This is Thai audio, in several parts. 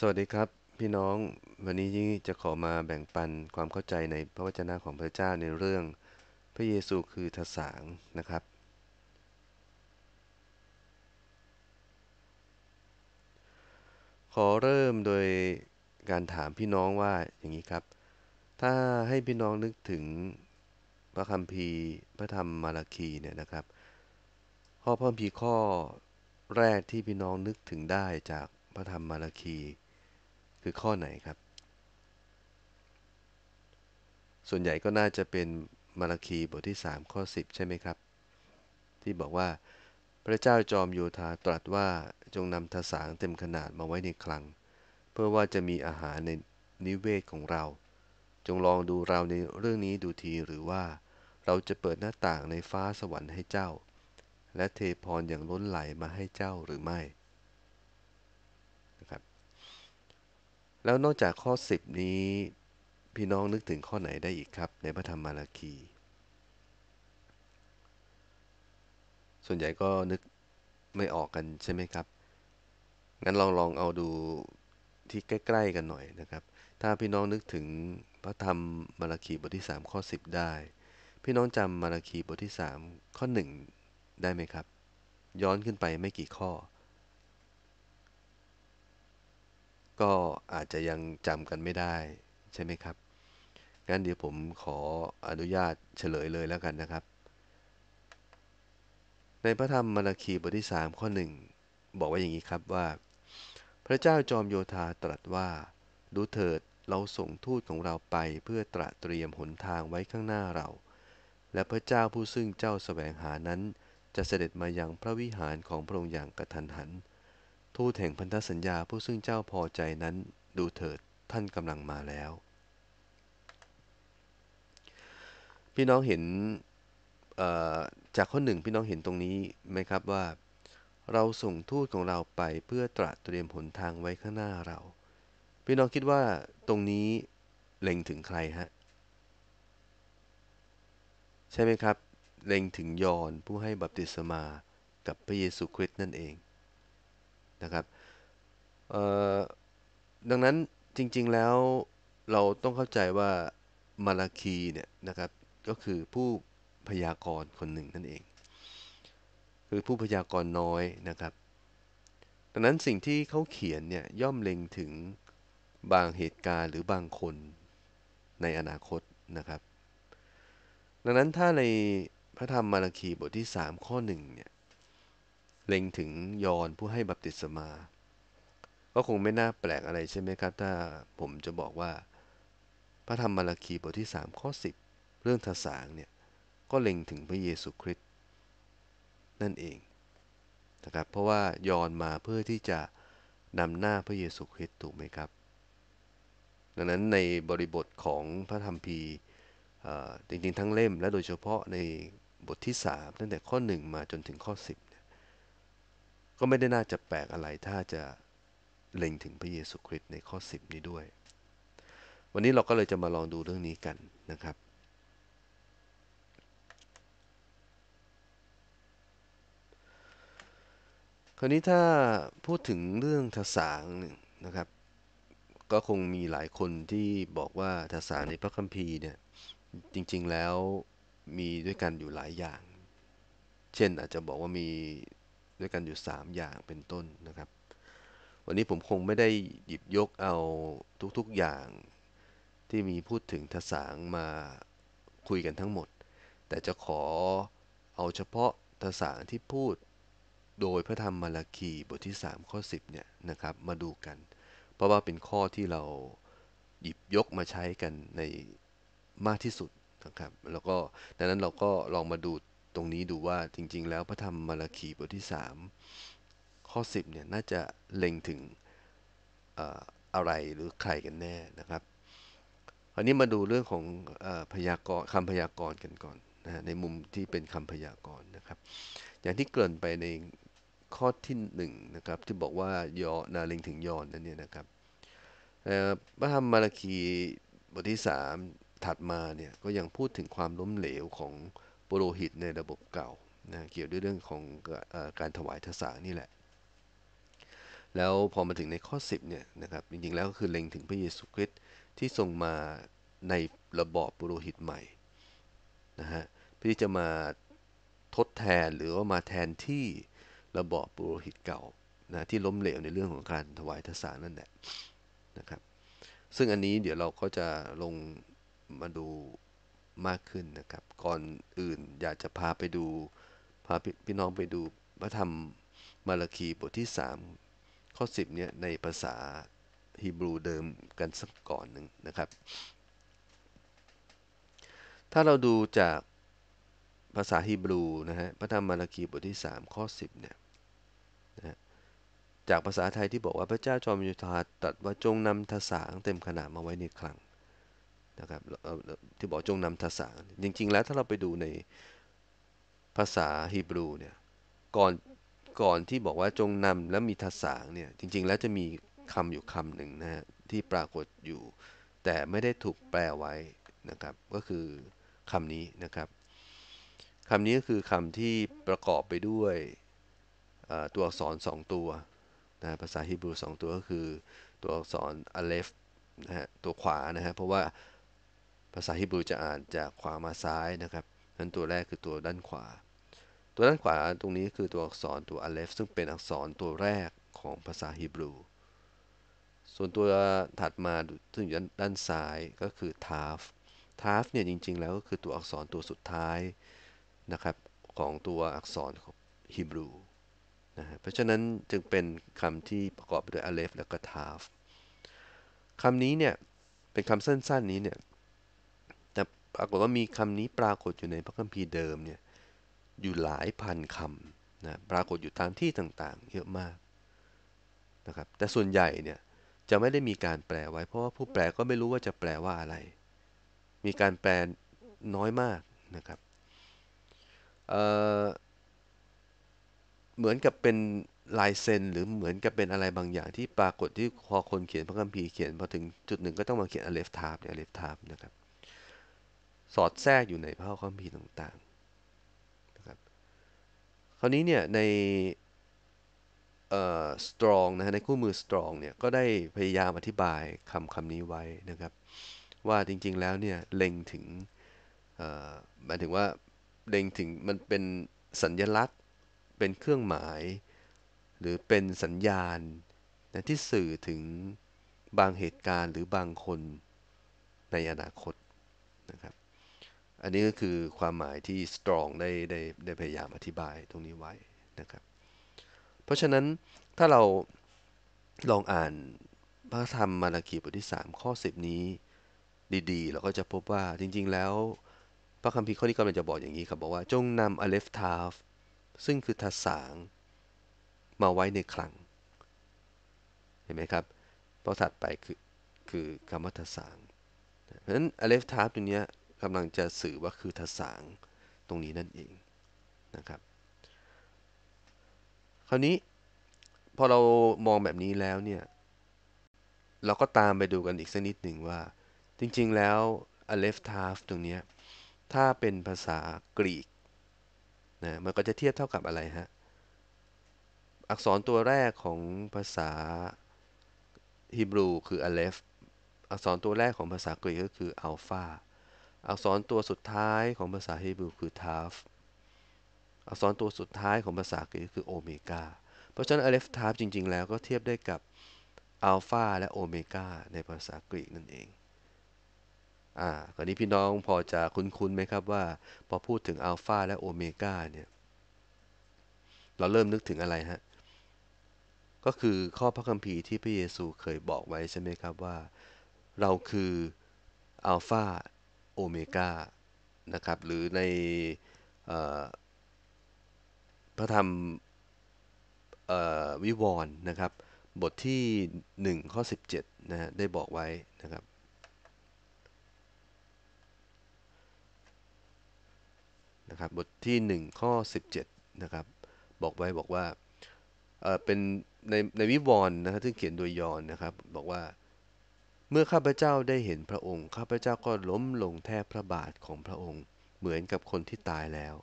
สวัสดีครับพี่น้องวันนี้ยิ่งจะขอมาแบ่งปันความเข้าใจในพระวจนะของพระเจ้าในเรื่องพระเยซูคือทสางนะครับ ขอเริ่มโดยการถามพี่น้องว่าอย่างนี้ครับ ถ้าให้พี่น้องนึกถึงพระคัมภีร์พระธรรมมาราคีเนี่ยนะครับข้อพระคัมภีร์ข้อแรกที่พี่น้องนึกถึงได้จากพระธรรมมาราคีคือข้อไหนครับ ส่วนใหญ่ก็น่าจะเป็นมาราคีบทที่ 3 ข้อ 10 ใช่ไหมครับ ที่บอกว่า พระเจ้าจอมโยธาตรัสว่าจงนำทสางเต็มขนาดมาไว้ในคลัง เพื่อว่าจะมีอาหารในนิเวศของเรา จงลองดูเราในเรื่องนี้ดูทีหรือว่าเราจะเปิดหน้าต่างในฟ้าสวรรค์ให้เจ้า และเทพรอย่างล้นไหลมาให้เจ้าหรือไม่แล้วนอกจากข้อ 10 นี้พี่น้องนึกถึงข้อไหนได้อีกครับในพระธรรมมาราคี ส่วนใหญ่ก็นึกไม่ออกกันใช่ไหมครับงั้นลองลองเอาดูที่ใกล้ ๆกันหน่อยนะครับ ถ้าพี่น้องนึกถึงพระธรรมมาราคีบทที่ 3 ข้อ 10 ได้ พี่น้องจำมาราคีบทที่ 3 ข้อ 1 ได้ไหมครับ ย้อนขึ้นไปไม่กี่ข้อก็อาจจะยังจำกันไม่ได้ใช่ไหมครับ งั้นเดี๋ยวผมขออนุญาตเฉลยเลยแล้วกันนะครับ ในพระธรรมมาราคีบทที่ 3 ข้อ 1 บอกว่าอย่างนี้ครับว่า พระเจ้าจอมโยธาตรัสว่า ดูเถิดเราส่งทูตของเราไปเพื่อตระเตรียมหนทางไว้ข้างหน้าเรา และพระเจ้าผู้ซึ่งเจ้าสแสวงหานั้น จะเสด็จมายังพระวิหารของพระองค์อย่างกระทันหันทูตแห่งพันธสัญญาผู้ซึ่งเจ้าพอใจนั้นดูเถิดท่านกำลังมาแล้ว พี่น้องเห็นจากข้อหนึ่งพี่น้องเห็นตรงนี้ไหมครับว่า เราส่งทูตของเราไปเพื่อตระเตรียมหนทางไว้ข้างหน้าเรา พี่น้องคิดว่าตรงนี้เล็งถึงใครฮะใช่ไหมครับเล็งถึงยอนผู้ให้บัพติศมากับพระเยซูคริสต์นั่นเองนะครับดังนั้นจริงๆแล้วเราต้องเข้าใจว่ามาลาคีเนี่ยนะครับก็คือผู้พยากรณ์คนหนึ่งนั่นเองคือผู้พยากรณ์น้อยนะครับดังนั้นสิ่งที่เขาเขียนเนี่ยย่อมเล็งถึงบางเหตุการณ์หรือบางคนในอนาคตนะครับดังนั้นถ้าในพระธรรมมาราคีบทที่ 3 ข้อ1เนี่ยเล็งถึงยอนผู้ให้บัพติศมาก็คงไม่น่าแปลกอะไรใช่ไหมครับ ถ้าผมจะบอกว่าพระธรรมมาราคีบทที่3ข้อ 10 เรื่องทสางเนี่ย ก็เล็งถึงพระเยซูคริสต์นั่นเองนะครับเพราะว่ายอนมาเพื่อที่จะนำหน้าพระเยซูคริสต์ถูกไหมครับ ดังนั้นในบริบทของพระธรรมพีจริงๆทั้งเล่มและโดยเฉพาะในบทที่ 3 ตั้งแต่ข้อ1มาจนถึงข้อ 10ก็ไม่ได้น่าจะแปลกอะไรถ้าจะเล็งถึงพระเยซูคริสต์ในข้อ10นี้ด้วย วันนี้เราก็เลยจะมาลองดูเรื่องนี้กันนะครับ คราวนี้ถ้าพูดถึงเรื่องทศางนะครับ ก็คงมีหลายคนที่บอกว่าทศางในพระคัมภีร์เนี่ยจริง ๆแล้วมีด้วยกันอยู่หลายอย่าง เช่นอาจจะบอกว่ามีด้วยกันอยู่ 3 อย่างเป็นต้นนะครับวันนี้ผมคงไม่ได้หยิบยกเอาทุกๆอย่าง ที่มีพูดถึงทสางมาคุยกันทั้งหมด แต่จะขอเอาเฉพาะทสางที่พูดโดยพระธรรมมาลาคีบทที่ 3 ข้อ10เนี่ยนะครับมาดูกันเพราะว่าเป็นข้อที่เราหยิบยกมาใช้กันในมากที่สุดนะครับแล้วก็ดังนั้นเราก็ลองมาดูรงนี้ดูว่าจริงๆ แล้วพระธรรมมาราคีบทที่3ข้อ10เนี่ยน่าจะเล็งถึงอะไรหรือใครกันแน่นะครับรันนี้มาดูเรื่องของอพยากรคำพยากรณ์กันก่อนนะในมุมที่เป็นคำพยากรณ์นะครับ อย่างที่เกริ่นไปในข้อที่1นนะครับที่บอกว่ายอนาเล็งถึงยอนนั่นเนี่ยนะครับพระธรรมมาราคีบทที่ 3 ถัดมาเนี่ยก็ยังพูดถึงความล้มเหลวของปโรหิตในระบบเก่านะเกี่ยวด้วยเรื่องของการถวายทศานี่แหละแล้วพอมาถึงในข้อ10เนี่ยนะครับจริงๆแล้วก็คือเล็งถึงพระเยซูคริสต์ที่ทรงมาในระบอบปโรหิตใหม่นะฮะเพื่อี่จะมาทดแทนหรือว่ามาแทนที่ระบอบปโรหิตเก่านะที่ล้มเหลวในเรื่องของการถวายทศานั่นแหละนะครับซึ่งอันนี้เดี๋ยวเราก็จะลงมาดูมากขึ้นนะครับก่อนอื่นอยากจะพาไปดูพาพี่น้องไปดูพระธรรมมาราคีบทที่3ข้อ10เนี่ยในภาษาฮีบรูเดิมกันสักก่อนหนึ่งนะครับถ้าเราดูจากภาษาฮีบรูนะฮะพระธรรมมาราคีบทที่3ข้อ10เนี่ยจากภาษาไทยที่บอกว่าพระเจ้าจอมยุทธาตรัสว่าจงนำทสางเต็มขนาดมาไว้ในคลังนะครับที่บอกจงนำทัศนะจริง ๆ แล้วถ้าเราไปดูในภาษาฮีบรูเนี่ยก่อนก่อนที่บอกว่าจงนำและมีทัศาเนี่ยจริงๆแล้วจะมีคำอยู่คำหนึ่งนะฮะที่ปรากฏอยู่ แต่ไม่ได้ถูกแปลไว้นะครับก็คือคำนี้นะครับคำนี้ก็คือคำที่ประกอบไปด้วยตัวอักษรสองตัวนะภาษาฮีบรูสองตัวก็คือ ตัวอักษรอเลฟนะฮะตัวขวานะฮะเพราะว่าาษาฮิบรูจะอ่านจากขวามาซ้ายนะครับนั้นตัวแรกคือตัวด้านขวา ตัวด้านขวาตรงนี้คือตัวอักษรตัวอเลฟซึ่งเป็นอักษรตัวแรกของภาษาฮิบรู ส่วนตัวถัดมาซึ่งอยู่ด้านซ้ายก็คือทาฟทาฟเนี่ยจริง ๆ แล้วก็คือตัวอักษรตัวสุดท้ายนะครับของตัวอักษรของฮิบรูนะเพราะฉะนั้นจึงเป็นคำที่ประกอบไปด้วยอเลฟและก็ทาฟคำนี้เนี่ยเป็นคำสั้นๆนี้เนี่ยปรากฏว่ามีคำนี้ปรากฏอยู่ในพระคัมภีร์เดิมเนี่ยอยู่หลายพันคำนะปรากฏอยู่ตามที่ต่างๆ เยอะมากนะครับแต่ส่วนใหญ่เนี่ยจะไม่ได้มีการแปลไว้ เพราะว่าผู้แปลก็ไม่รู้ว่าจะแปลว่าอะไร มีการแปลน้อยมากนะครับเเหมือนกับเป็นลายเซ็นหรือเหมือนกับเป็นอะไรบางอย่างที่ปรากฏที่พอคนเขียนพระคัมภีร์เขียนพอถึงจุดหนึ่งก็ต้องมาเขียนอเลฟทาร์บเนี่ยอเลฟทาร์บนะครับสอดแทรกอยู่ในพระคัมภีร์ต่างๆนะครับคราวนี้เนี่ยในเอ่อ strong นะฮะในคู่มือ strong เนี่ย ก็ได้พยายามอธิบายคำคำนี้ไว้นะครับ ว่าจริงๆแล้วเนี่ยเล็งถึงหมายถึงว่าเล็งถึงมันเป็นสัญญลักษณ์เป็นเครื่องหมาย หรือเป็นสัญญาณนะที่สื่อถึงบางเหตุการณ์หรือบางคนในอนาคตอันนี้ก็คือความหมายที่สตรองได้ได้ได้พยายามอธิบายตรงนี้ไว้นะครับ เพราะฉะนั้นถ้าเราลองอ่านพระธรรมมาราคีบทที่ 3 ข้อ 10 นี้ ดีๆ เราก็จะพบว่าจริงๆ แล้ว พระคัมภีร์ข้อนี้กำลังจะบอกอย่างนี้ครับ บอกว่าจงนำอเลฟทาฟซึ่งคือทาสาง มาไว้ในคลังเห็นไหมครับพอถัดไปคือคือคำว่าทาสางเพราะฉะนั้นอเลฟทาฟตัวเนี้ยกำลังจะสื่อว่าคือทสางตรงนี้นั่นเองนะครับคราวนี้พอเรามองแบบนี้แล้วเนี่ย เราก็ตามไปดูกันอีกสักนิดหนึ่งว่าจริง ๆ แล้วอเลฟทาฟตรงนี้ถ้าเป็นภาษากรีกนะมันก็จะเทียบเท่ากับอะไรฮะ อักษรตัวแรกของภาษาฮิบรูคืออเลฟอักษรตัวแรกของภาษากรีกก็คืออัลฟาอักษรตัวสุดท้ายของภาษาฮีบรูคือทาฟ อักษรตัวสุดท้ายของภาษากรีกคือโอเมกาเพราะฉะนั้นอเลฟทาฟจริง ๆ แล้วก็เทียบได้กับอัลฟาและ โอเมกาในภาษากรีกนั่นเอง อ่า คราวนี้พี่น้องพอจะคุ้นๆไหมครับว่า พอพูดถึงอัลฟาและโอเมกาเนี่ย เราเริ่มนึกถึงอะไรฮะ ก็คือข้อพระคัมภีร์ที่พระเยซูเคยบอกไว้ใช่ไหมครับว่า เราคืออัลฟาโอเมก้านะครับหรือในพระธรรมวิวรณ์นะครับบทที่ 1 ข้อ 17นะฮะได้บอกไว้นะครับนะครับบทที่ 1 ข้อ 17นะครับบอกไว้บอกว่าเป็นในในวิวรณ์นะครับที่เขียนโดยยอนนะครับบอกว่าเมื่อข้าพเจ้าได้เห็นพระองค์ ข้าพเจ้าก็ล้มลงแทบพระบาทของพระองค์เหมือนกับคนที่ตายแล้ว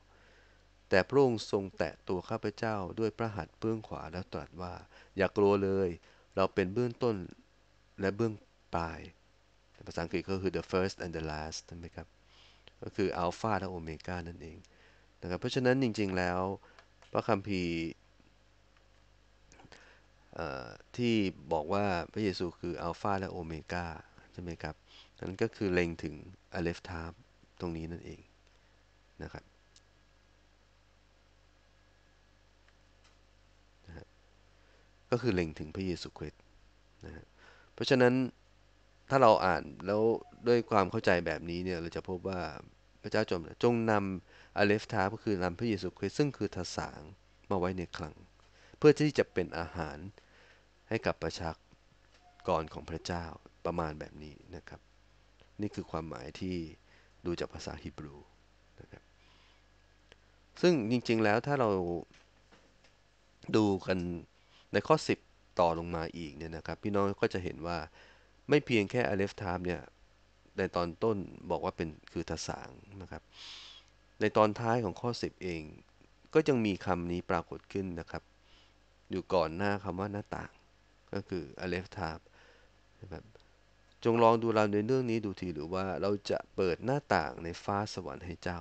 แต่พระองค์ทรงแตะตัวข้าพเจ้าด้วยพระหัตถ์เบื้องขวาแล้วตรัสว่า อย่ากลัวเลย เราเป็นเบื้องต้นและเบื้องปลายภาษาอังกฤษก็คือ the first and the last ใช่ไหมครับก็คืออัลฟาและโอเมก้านั่นเองนะครับเพราะฉะนั้นจริงๆ แล้วพระคัมภีร์ที่บอกว่าพระเยซูคืออัลฟาและโอเมก้าใช่ไหมครับ นั้นก็คือ เล็งถึงอเลฟทาร์ตรงนี้นั่นเอง นะครับนะก็คือ เล็งถึงพระเยซูคริสต์นะเพราะฉะนั้นถ้าเราอ่าน แล้ว ด้วยความเข้าใจแบบนี้เนี่ยเราจะพบว่าพระเจ้าจมจงนำอเลฟทาร์ก็คือ นำพระเยซูคริสต์ซึ่งคือทสางมาไว้ในคลัง เพื่อที่จะเป็นอาหารให้กับประชากรของพระเจ้าประมาณแบบนี้นะครับ นี่คือความหมายที่ดูจากภาษาฮิบรูนะครับซึ่งจริงๆแล้วถ้าเราดูกันในข้อ 10 ต่อลงมาอีกเนี่ยนะครับพี่น้องก็จะเห็นว่าไม่เพียงแค่อเลฟทามเนี่ย ในตอนต้นบอกว่าเป็นคือทสางนะครับ ในตอนท้ายของข้อ 10 เองก็ยังมีคำนี้ปรากฏขึ้นนะครับ อยู่ก่อนหน้าคำว่าหน้าต่างก็คืออเลฟทาบนะครับจงลองดูเราในเรื่องนี้ดูทีหรือว่าเราจะเปิดหน้าต่างในฟ้าสวรรค์ให้เจ้า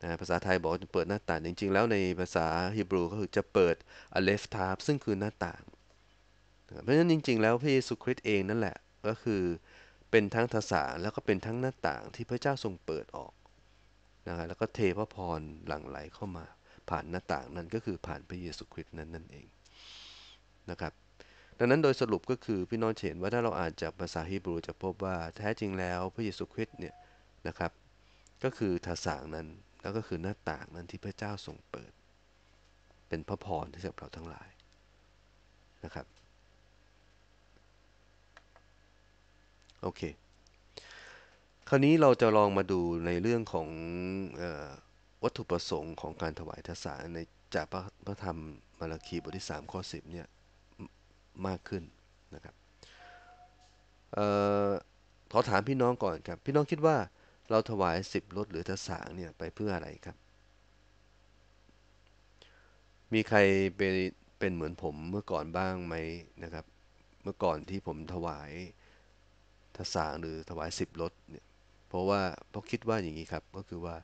นะภาษาไทยบอกจะเปิดหน้าต่าง จริงๆแล้วในภาษาฮิบรูก็คือจะเปิดอเลฟทาบซึ่งคือหน้าต่าง เพราะฉะนั้นจริง ๆแล้วพระเยซูคริสต์เองนั่นแหละก็คือเป็นทั้งทศาแล้วก็เป็นทั้งหน้าต่างที่พระเจ้าทรงเปิดออกนะครแล้วก็เทพระพรหลั่งไหลเข้ามาผ่านหน้าต่างนั้นก็คือผ่านพระเยซูคริสต์นั้นนั่นเองนะครับดังนั้นโดยสรุปก็คือพี่น้องเห็น ว่าถ้าเราอ่านจากภาษาฮีบรูจะพบว่าแท้จริงแล้วพระเยซูคริสต์เนี่ย นะครับ ก็คือทาสางนั้นแล้วก็คือหน้าต่างนั้นที่พระเจ้าทรงเปิด เป็นพระพรที่สำหรับเราทั้งหลายนะครับ โอเคคราวนี้เราจะลองมาดูในเรื่องของออวัตถุประสงค์ของการถวายทาสารในจากพระธรรมมาราคีบทที่ 3 ข้อ10เนี่ยมากขึ้นนะครับขอถามพี่น้องก่อนครับ พี่น้องคิดว่าเราถวายสิบรถหรือทศางเนี่ยไปเพื่ออะไรครับ มีใครเป็นเป็นเหมือนผมเมื่อก่อนบ้างไหมนะครับ เมื่อก่อนที่ผมถวายทศางหรือถวายสิบรถเนี่ย เพราะว่าเพราะคิดว่าอย่างนี้ครับ ก็คือว่า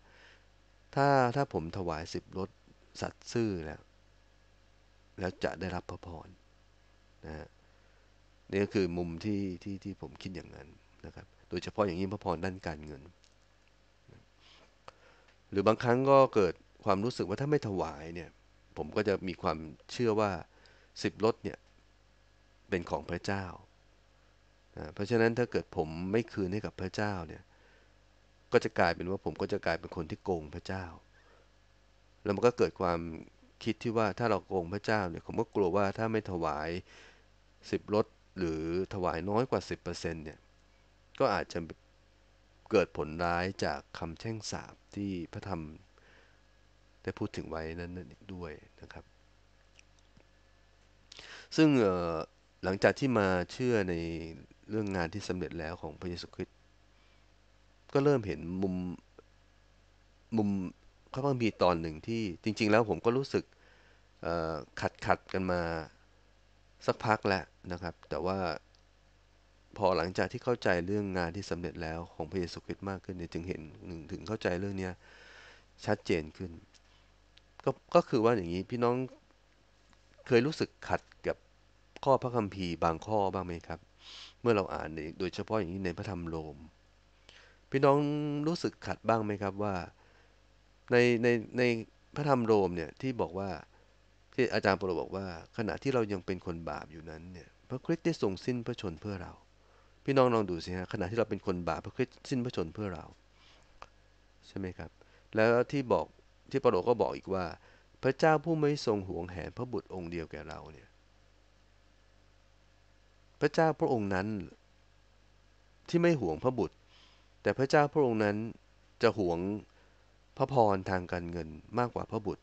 ถ้าถ้าผมถวายสิบรถสัตว์ซื่อแล้วแล้วจะได้รับพระพรนะฮะนี่ก็คือมุมที่ที่ที่ผมคิดอย่างนั้นนะครับ โดยเฉพาะอย่างยิ่งพระพรด้านการเงิน หรือบางครั้งก็เกิดความรู้สึกว่าถ้าไม่ถวายเนี่ย ผมก็จะมีความเชื่อว่าสิบรถเนี่ยเป็นของพระเจ้าเพราะฉะนั้นถ้าเกิดผมไม่คืนให้กับพระเจ้าเนี่ย ก็จะกลายเป็นว่าผมก็จะกลายเป็นคนที่โกงพระเจ้า แล้วมันก็เกิดความคิดที่ว่าถ้าเราโกงพระเจ้าเนี่ย ผมก็กลัวว่าถ้าไม่ถวาย10ลดหรือถวายน้อยกว่า 10%เนี่ย ก็อาจจะเกิดผลร้ายจากคำแช่งสาบที่พระธรรม ได้พูดถึงไว้นั้นด้วยนะครับ ซึ่งหลังจากที่มาเชื่อในเรื่องงานที่สำเร็จแล้วของพระเยซูคริสต์ก็เริ่มเห็นมุมมุมพระคัมีตอนหนึ่งที่จริงๆแล้วผมก็รู้สึกขัดขัดกันมาสักพักแล้วนะครับแต่ว่าพอหลังจากที่เข้าใจเรื่องงานที่สำเร็จแล้วของพระเยซูคริสต์มากขึ้นเนี่ยจึงเห็นถึงเข้าใจเรื่องเนี้ยชัดเจนขึ้นก็ก็คือว่าอย่างนี้พี่น้องเคยรู้สึกขัดกับข้อพระคัมภีร์บางข้อบ้างไหมครับ เมื่อเราอ่านโดยเฉพาะอย่างนี้ในพระธรรมโรม พี่น้องรู้สึกขัดบ้างไหมครับว่า ในในในพระธรรมโรมเนี่ยที่บอกว่าที่อาจารย์ปรบอกว่าขณะที่เรายังเป็นคนบาปอยู่นั้นเนี่ยพระคริสต์ได้ทรงสิ้นพระชนเพื่อเรา พี่น้องลองดูสิฮะขณะที่เราเป็นคนบาปพระคริสต์สิ้นพระชนเพื่อเราใช่ไหมครับ แล้วที่บอกที่ปรบก็บอกอีกว่า พระเจ้าผู้ไม่ทรงหวงแหนพระบุตรองค์เดียวแก่เราเนี่ยพระเจ้าพระองค์นั้น ที่ไม่หวงพระบุตร แต่พระเจ้าพระองค์นั้นจะหวงพระพรทางการเงินมากกว่าพระบุตร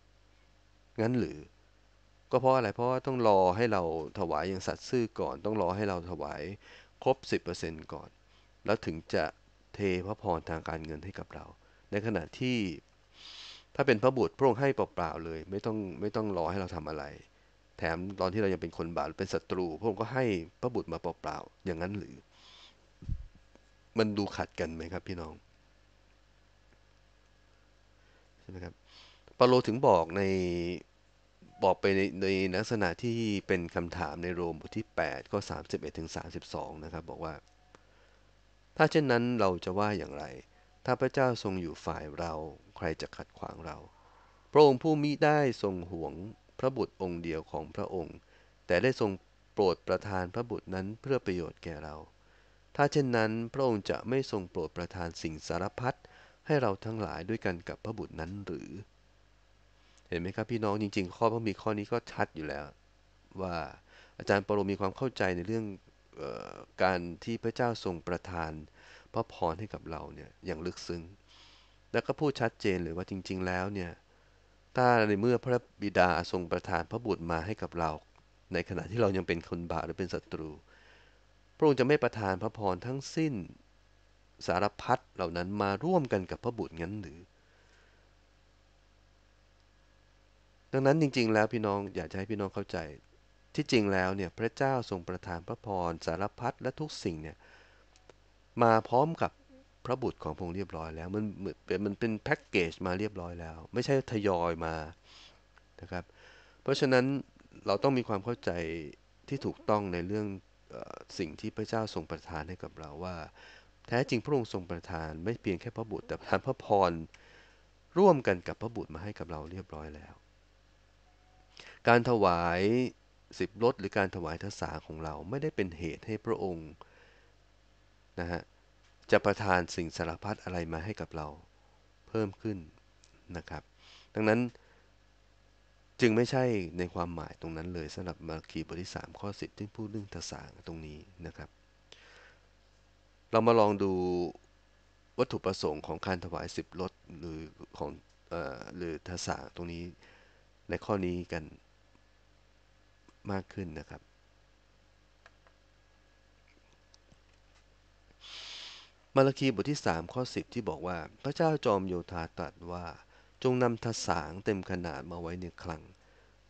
งั้นหรือก็เพราะอะไร เพราะว่าต้องรอให้เราถวายอย่างสัตว์ซื่อก่อน ต้องรอให้เราถวายครบ10%ก่อน แล้วถึงจะเทพระพรทางการเงินให้กับเรา ในขณะที่ถ้าเป็นพระบุตร พระองค์ให้เปล่าๆเลย ไม่ต้องไม่ต้องรอให้เราทำอะไร แถมตอนที่เรายังเป็นคนบาปเป็นศัตรู พระองค์ก็ให้พระบุตรมาเปล่าๆอย่างนั้นหรือ มันดูขัดกันไหมครับพี่น้องใช่ไหมครับปาโลถึงบอกในบอกไปในในลักษณะที่เป็นคำถามในโรมบทที่8ก็อ31ถึง32 นะครับบอกว่า ถ้าเช่นนั้นเราจะว่าอย่างไร ถ้าพระเจ้าทรงอยู่ฝ่ายเรา ใครจะขัดขวางเราพระองค์ผู้มิได้ทรงห่วงพระบุตรองค์เดียวของพระองค์ แต่ได้ทรงโปรดประทานพระบุตรนั้นเพื่อประโยชน์แก่เรา ถ้าเช่นนั้น พระองค์จะไม่ทรงโปรดประทานสิ่งสารพัดให้เราทั้งหลายด้วยกันกับพระบุตรนั้นหรือเห็นไหมครับพี่น้องจริงๆข้อพระมีข้อนี้ก็ชัดอยู่แล้ว ว่าอาจารย์ปรมีความเข้าใจในเรื่องออการที่พระเจ้าทรงประทาน พระพรให้กับเราเนี่ยอย่างลึกซึ้งแล้วก็พูดชัดเจนเลยว่าจริง ๆแล้วเนี่ยถ้าในเมื่อพระบิดาทรงประทานพระบุตรมาให้กับเรา ในขณะที่เรายังเป็นคนบาปหรือเป็นศัตรู พระองค์จะไม่ประทานพระพรทั้งสิ้นสารพัดเหล่านั้นมาร่วมกันกับพระบุตรงั้นหรือดังนั้นจริงๆแล้วพี่น้องอยากจะให้พี่น้องเข้าใจที่จริงแล้วเนี่ยพระเจ้าทรงประทานพระพรสารพัดและทุกสิ่งเนี่ยมาพร้อมกับพระบุตรของพระองค์เรียบร้อยแล้วมันเป็นมันเป็นแพ็กเกจมาเรียบร้อยแล้วไม่ใช่ทยอยมานะครับเพราะฉะนั้นเราต้องมีความเข้าใจที่ถูกต้องในเรื่องสิ่งที่พระเจ้าทรงประทานให้กับเราว่า แท้จริงพระองค์ทรงประทาน ไม่เพียงแค่พระบุตรแต่ประทานพระพรร่วมกันกับพระบุตรมาให้กับเราเรียบร้อยแล้วการถวายสิบรถหรือการถวายทศาของเราไม่ได้เป็นเหตุให้พระองค์นะฮะจะประทานสิ่งสารพัดอะไรมาให้กับเราเพิ่มขึ้นนะครับ ดังนั้น จึงไม่ใช่ในความหมายตรงนั้นเลยสำหรับมาคีบทที่3ข้อ 10ที่พูดเรื่องทศาตรงนี้นะครับ เรามาลองดูวัตถุประสงค์ของการถวาย 10รถหรือของอหรือทศาตรงนี้ในข้อนี้กันมากขึ้นนะครับ มาลาคีบทที่ 3 ข้อ 10 ที่บอกว่าพระเจ้าจอมโยธาตรัสว่าจงนำทสางเต็มขนาดมาไว้ในคลัง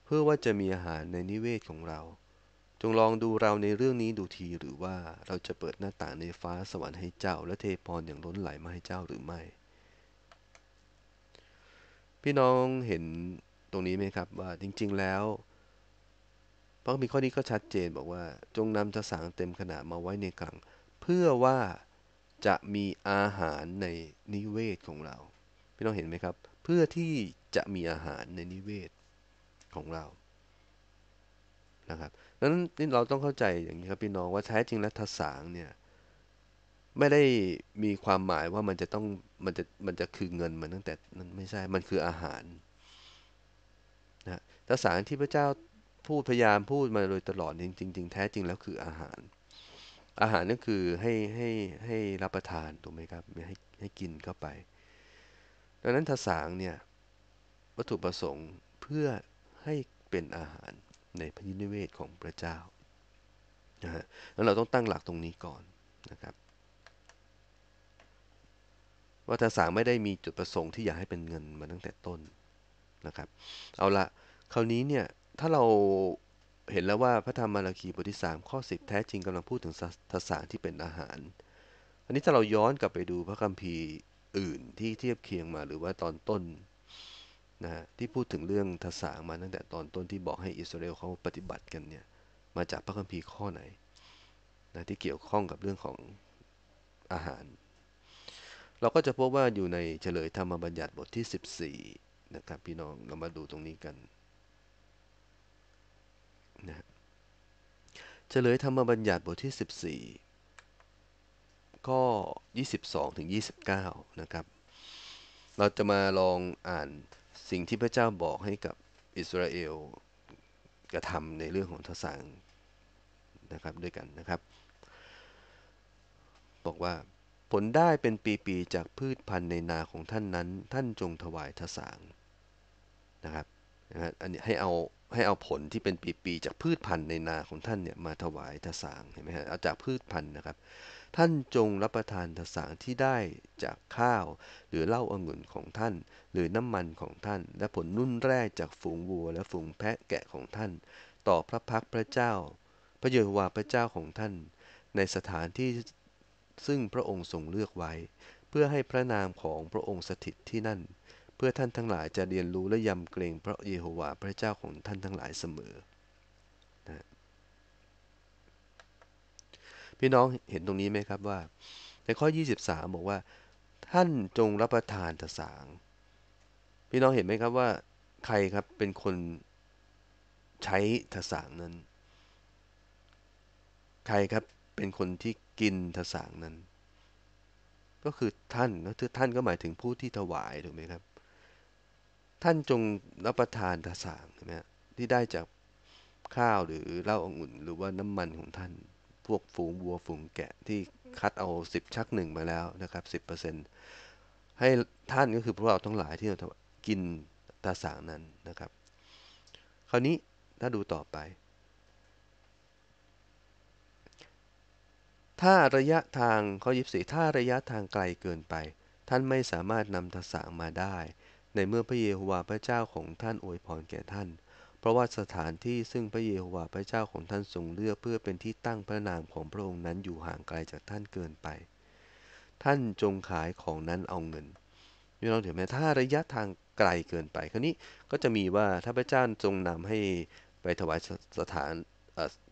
เพื่อว่าจะมีอาหารในนิเวศของเรา จงลองดูเราในเรื่องนี้ดูทีหรือว่าเราจะเปิดหน้าต่างในฟ้าสวรรค์ให้เจ้าและเทพรอย่างล้นไหลมาให้เจ้าหรือไม่ พี่น้องเห็นตรงนี้ไหมครับว่าจริง ๆ แล้วพระมีข้อนี้ก็ชัดเจนบอกว่าจงนำทสางเต็มขนาดมาไว้ในกลังเพื่อว่าจะมีอาหารในนิเวศของเรา พี่น้องเห็นไหมครับ เพื่อที่จะมีอาหารในนิเวศของเรานะครับดังนั้นนี่เราต้องเข้าใจอย่างนี้ครับพี่น้องว่าแท้จริงแล้วทสางเนี่ยไม่ได้มีความหมายว่ามันจะต้อง มันจะมันจะคือเงินมอนตั้งแต่นั้นไม่ใช่มันคืออาหารนะทสางที่พระเจ้าพูดพยายามพูดมาโดยตลอดจริงจริงแท้จริงแล้วคืออาหาร อาหารนั่นคือให้ให้ให้รับประทานถูกไหมครับให้ให้กินเข้าไป ดังนั้นทสางเนี่ยวัตถุประสงค์เพื่อให้เป็นอาหารในพระยินเวศของพระเจ้านะฮะแล้วเราต้องตั้งหลักตรงนี้ก่อนนะครับว่าทสางไม่ได้มีจุดประสงค์ที่อยากให้เป็นเงินมาตั้งแต่ต้นนะครับเอาละคราวนี้เนี่ยถ้าเราเห็นแล้วว่า พระธรรมมาราคี บทที่3ข้อ 10 แท้จริงกำลังพูดถึงทสารที่เป็นอาหาร อันนี้ถ้าเราย้อนกลับไปดูพระคัมภีร์อื่นที่เทียบเคียงมาหรือว่าตอนต้นนะฮะที่พูดถึงเรื่องทสารมาตั้งแต่ตอนต้นที่บอกให้อิสราเอลเขาปฏิบัติกันเนี่ยมาจากพระคัมภีร์ข้อไหนนะที่เกี่ยวข้องกับเรื่องของอาหาร เราก็จะพบว่าอยู่ในเฉลยธรรมบัญญัติบทที่14นะครับพี่น้องเรามาดูตรงนี้กันนะเฉลยธรรมบัญญัติบทที่ 14ก็อ22 ถึง 29 นะครับ เราจะมาลองอ่านสิ่งที่พระเจ้าบอกให้กับอิสราเอลกระทำในเรื่องของทสังนะครับด้วยกันนะครับ บอกว่าผลได้เป็นปีๆจากพืชพันธุ์ในนาของท่านนั้นท่านจงถวายทสางนะครับนะฮะอันนี้ให้เอาให้เอาผลที่เป็นปีๆจากพืชพันธุ์ในนาของท่านเนี่ยมาถวายทสางเห็นไหมฮะเอาจากพืชพันธุ์นะครับ ท่านจงรับประทานทสางที่ได้จากข้าว หรือเหล้าองุ่นของท่านหรือน้ำมันของท่าน และผลนุ่นแร่จากฝูงวัว และฝูงแพะแกะของท่าน ต่อพระพักพระเจ้าพระเยโฮวาพระเจ้าของท่าน ในสถานที่ซึ่งพระองค์ทรงเลือกไว้ เพื่อให้พระนามของพระองค์สถิตที่นั่นเพื่อท่านทั้งหลายจะเรียนรู้และยำเกรงพระเยโฮวาห์พระเจ้าของท่านทั้งหลายเสมอนะพี่น้องเห็นตรงนี้ไหมครับว่าในข้อ 23 บอกว่า ท่านจงรับประทานตสางพี่น้องเห็นไหมครับว่าใครครับเป็นคนใช้ทสางนั้น ใครครับเป็นคนที่กินทสางนั้น ก็คือท่านก็คือท่านก็หมายถึงผู้ที่ถวายถูกไหมครับท่านจงรับประทานทสางนะที่ได้จากข้าวหรือเหล้าองุ่น หรือว่าน้ำมันของท่าน พวกฝูงวัวฝูงแกะที่คัดเอาสิบชักหนึ่งมาแล้วนะครับสิบเปอร์เซ็นต์ให้ท่านก็คือพวกเราทั้งหลายที่เรากินตาสางนั้นนะครับ คราวนี้ถ้าดูต่อไป ถ้าระยะทางข้อยีสีถ้าระยะทางไกลเกินไป ท่านไม่สามารถนำตาสางมาได้ในเมื่อพระเยโฮวาห์พระเจ้าของท่านอวยพรแก่ท่าน เพราะว่าสถานที่ซึ่งพระเยโฮวาห์พระเจ้าของท่านทรงเลือกเพื่อเป็นที่ตั้งพระนามของพระองค์นั้นอยู่ห่างไกลจากท่านเกินไป ท่านจงขายของนั้นเอาเงินพี่น้องถือไหมถ้าระยะทางไกลเกินไป คราวนี้ก็จะมีว่าถ้าพระเจ้าทรงนำให้ไปถวายสถาน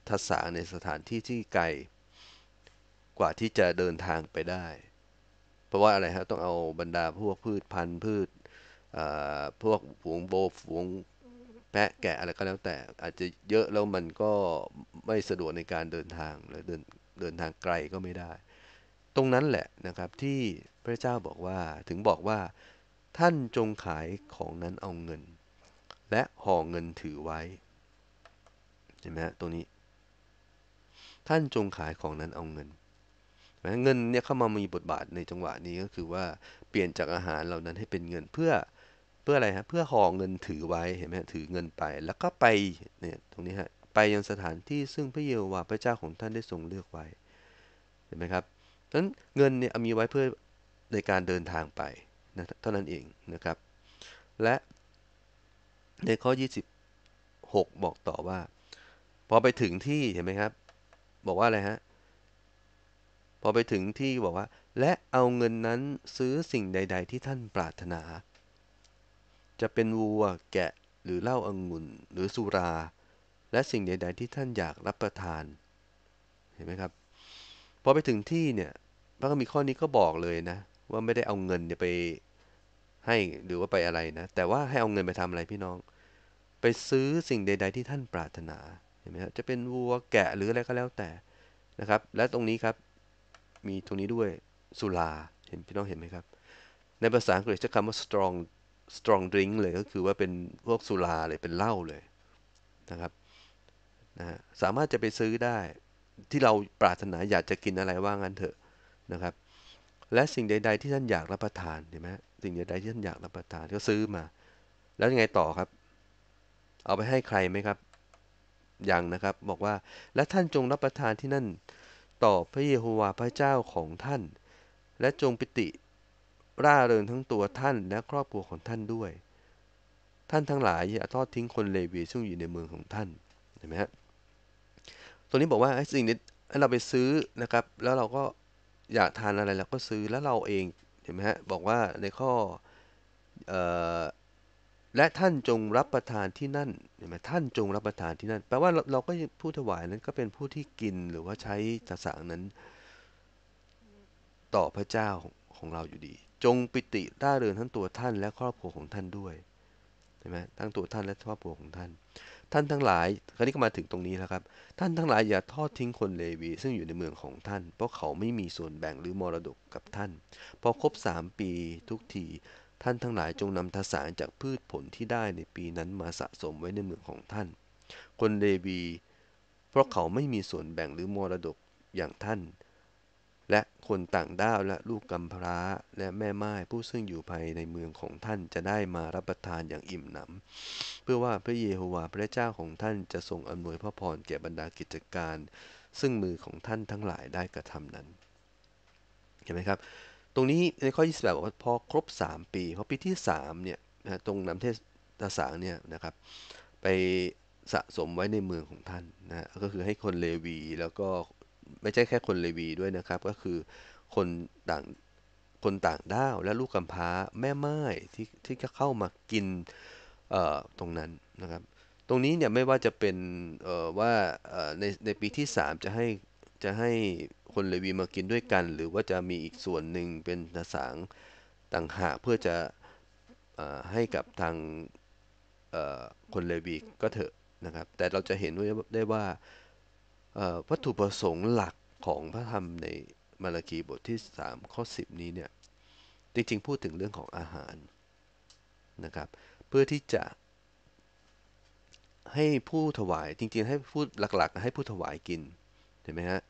ทัศาในสถานที่ที่ไกลกว่าที่จะเดินทางไปได้ เพราะว่าอะไรฮะต้องเอาบรรดาพวกพืชพันธุ์พืชพวกฝูงโบฝูงแพะแกะอะไรก็แล้วแต่อาจจะเยอะแล้วมันก็ไม่สะดวกในการเดินทางหรือเดินเดินทางไกลก็ไม่ได้ ตรงนั้นแหละนะครับที่พระเจ้าบอกว่าถึงบอกว่า ท่านจงขายของนั้นเอาเงิน และห่อเงินถือไว้เห็นไหมฮะตรงนี้ ท่านจงขายของนั้นเอาเงินเงินเนี่ยเข้ามามีบทบาทในจังหวะนี้ก็คือว่าเปลี่ยนจากอาหารเหล่านั้นให้เป็นเงินเพื่อพื่ออะไรฮะ เพื่อห่อเงินถือไว้เห็นไหมถือเงินไป แล้วก็ไป เนี่ย ตรงนี้ฮะ ไปยังสถานที่ซึ่งพระเยโฮวาพระเจ้าของท่านได้ทรงเลือกไว้เห็นไหมครับดังนั้นเงินเนี่ยมีไว้เพื่อในการเดินทางไปนะเท่านั้นเองนะครับ และในข้อ 26 บอกต่อว่า พอไปถึงที่ เห็นไหมครับ บอกว่าอะไรฮะ พอไปถึงที่บอกว่า และเอาเงินนั้นซื้อสิ่งใด ๆ ที่ท่านปรารถนาจะเป็นวัวแกะหรือเหล้าอางุ่นหรือสุรา และสิ่งใดๆที่ท่านอยากรับประทานเห็นไหมครับพอไปถึงที่เนี่ยพระก็มีข้อนี้ก็บอกเลยนะว่าไม่ได้เอาเงินไปให้หรือว่าไปอะไรนะแต่ว่าให้เอาเงินไปทำอะไรพี่น้อง ไปซื้อสิ่งใดๆที่ท่านปรารถนาเห็นไหมครับจะเป็นวัวแกะหรืออะไรก็แล้วแต่นะครับและตรงนี้ครับมีตรงนี้ด้วยสุราเห็นพี่น้องเห็นไหมครับ ในภาษาอังกฤษจะ้คำว่า strong สตรองดริงเลยก็คือว่าเป็นพวกสุราเลยเป็นเหล้าเลยนะครับนะสามารถจะไปซื้อได้ที่เราปรารถนาอยากจะกินอะไรว่างั้นเถอะนะครับ และสิ่งใด ๆ ที่ท่านอยากรับประทานเห็นไหมสิ่งใดๆที่ท่านอยากรับประทานก็ซื้อมา แล้วยังไงต่อครับ เอาไปให้ใครไหมครับยังนะครับบอกว่าและท่านจงรับประทานที่นั่นต่อพระเยโฮวาห์พระเจ้าของท่านและจงปิติร่าเริงทั้งตัวท่านและครอบครัวของท่านด้วย ท่านทั้งหลายอย่าทอดทิ้งคนเลวีซึ่งอยู่ในเมืองของท่านเห็นไหมฮะตัวนี้บอกว่าไอ้สิ่งนี้เราไปซื้อนะครับแล้วเราก็อยากทานอะไรเราก็ซื้อแล้วเราเองเห็นไหมฮะบอกว่าในข้อและท่านจงรับประทานที่นั่นเห็นไหมท่านจงรับประทานที่นั่นแปลว่าเราเราก็ผู้ถวายนั้นก็เป็นผู้ที่กินหรือว่าใช้สสางนั้น ต่อพระเจ้าของเราอยู่ดีจงปิติร่าเริงทั้งตัวท่านและครอบครัวของท่านด้วยใช่ไหมทั้งตัวท่านและครอบครัวของท่าน ท่านทั้งหลาย คราวนี้ก็มาถึงตรงนี้แล้วครับ ท่านทั้งหลายอย่าทอดทิ้งคนเลวี ซึ่งอยู่ในเมืองของท่าน เพราะเขาไม่มีส่วนแบ่งหรือมรดกกับท่าน พอครบสามปี ทุกที ท่านทั้งหลายจงนำทสารจากพืชผลที่ได้ในปีนั้นมาสะสมไว้ในเมืองของท่าน คนเลวี เพราะเขาไม่มีส่วนแบ่งหรือมรดกอย่างท่านและคนต่างด้าวและ ลูกกำพร้าและแม่ไม้ผู้ซึ่งอยู่ภายในเมืองของท่านจะได้มารับประทานอย่างอิ่มหนำเพื่อว่าพระเยโฮวาห์พระเจ้าของท่านจะทรงอำนวยพระพรแก่บรรดากิจการซึ่งมือของท่านทั้งหลายได้กระทำนั้นเห็นไหมครับ ตรงนี้ในข้อ28บอกว่าพอครบ 3 ปี พอปีที่ 3 เนี่ยนะตรงนำเทศตสางเนี่ยนะครับไปสะสมไว้ในเมืองของท่านนะก็คือให้คนเลวีแล้วก็ไม่ใช่แค่คนเลวีด้วยนะครับก็คือ คนต่างคนต่างด้าวและลูกกำพร้าแม่ไม้ที่ที่จะเข้ามากินตรงนั้นนะครับ ตรงนี้เนี่ย ไม่ว่าจะเป็นว่าในในปีที่ 3 จะให้จะให้คนเลวีมากินด้วยกันหรือว่าจะมีอีกส่วนหนึ่งเป็นภาษาต่างหาก เพื่อจะอให้กับทางคนเลวีก็เถอะนะครับ แต่เราจะเห็นได้ว่าวัตถุประสงค์หลักของพระธรรมในมาราคี บทที่ 3 ข้อ 10 นี้เนี่ยจริงๆพูดถึงเรื่องของอาหารนะครับเพื่อที่จะให้ผู้ถวายจริงๆให้ผู้หลักๆให้ผู้ถวายกินเห็นไหมฮะ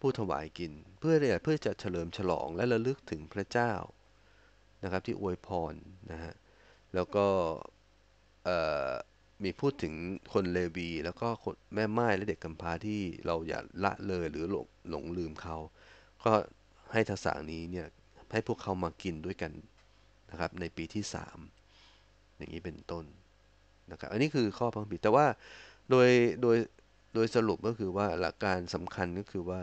ผู้ถวายกินเพื่อเพื่อจะเฉลิมฉลองและระลึกถึงพระเจ้านะครับ ที่อวยพรนะฮะแล้วก็มีพูดถึงคนเลวีแล้วก็คนแม่ไม้และเด็กกำพร้าที่เราอย่าละเลยหรือหลงหลงลืมเขา ก็ให้ทักษะนี้เนี่ยให้พวกเขามากินด้วยกันนะครับในปีที่ 3 อย่างนี้เป็นต้นนะครับอันนี้คือข้อพังผิดแต่ว่าโดยโดยโดยสรุปก็คือว่าหลักการสำคัญก็คือว่า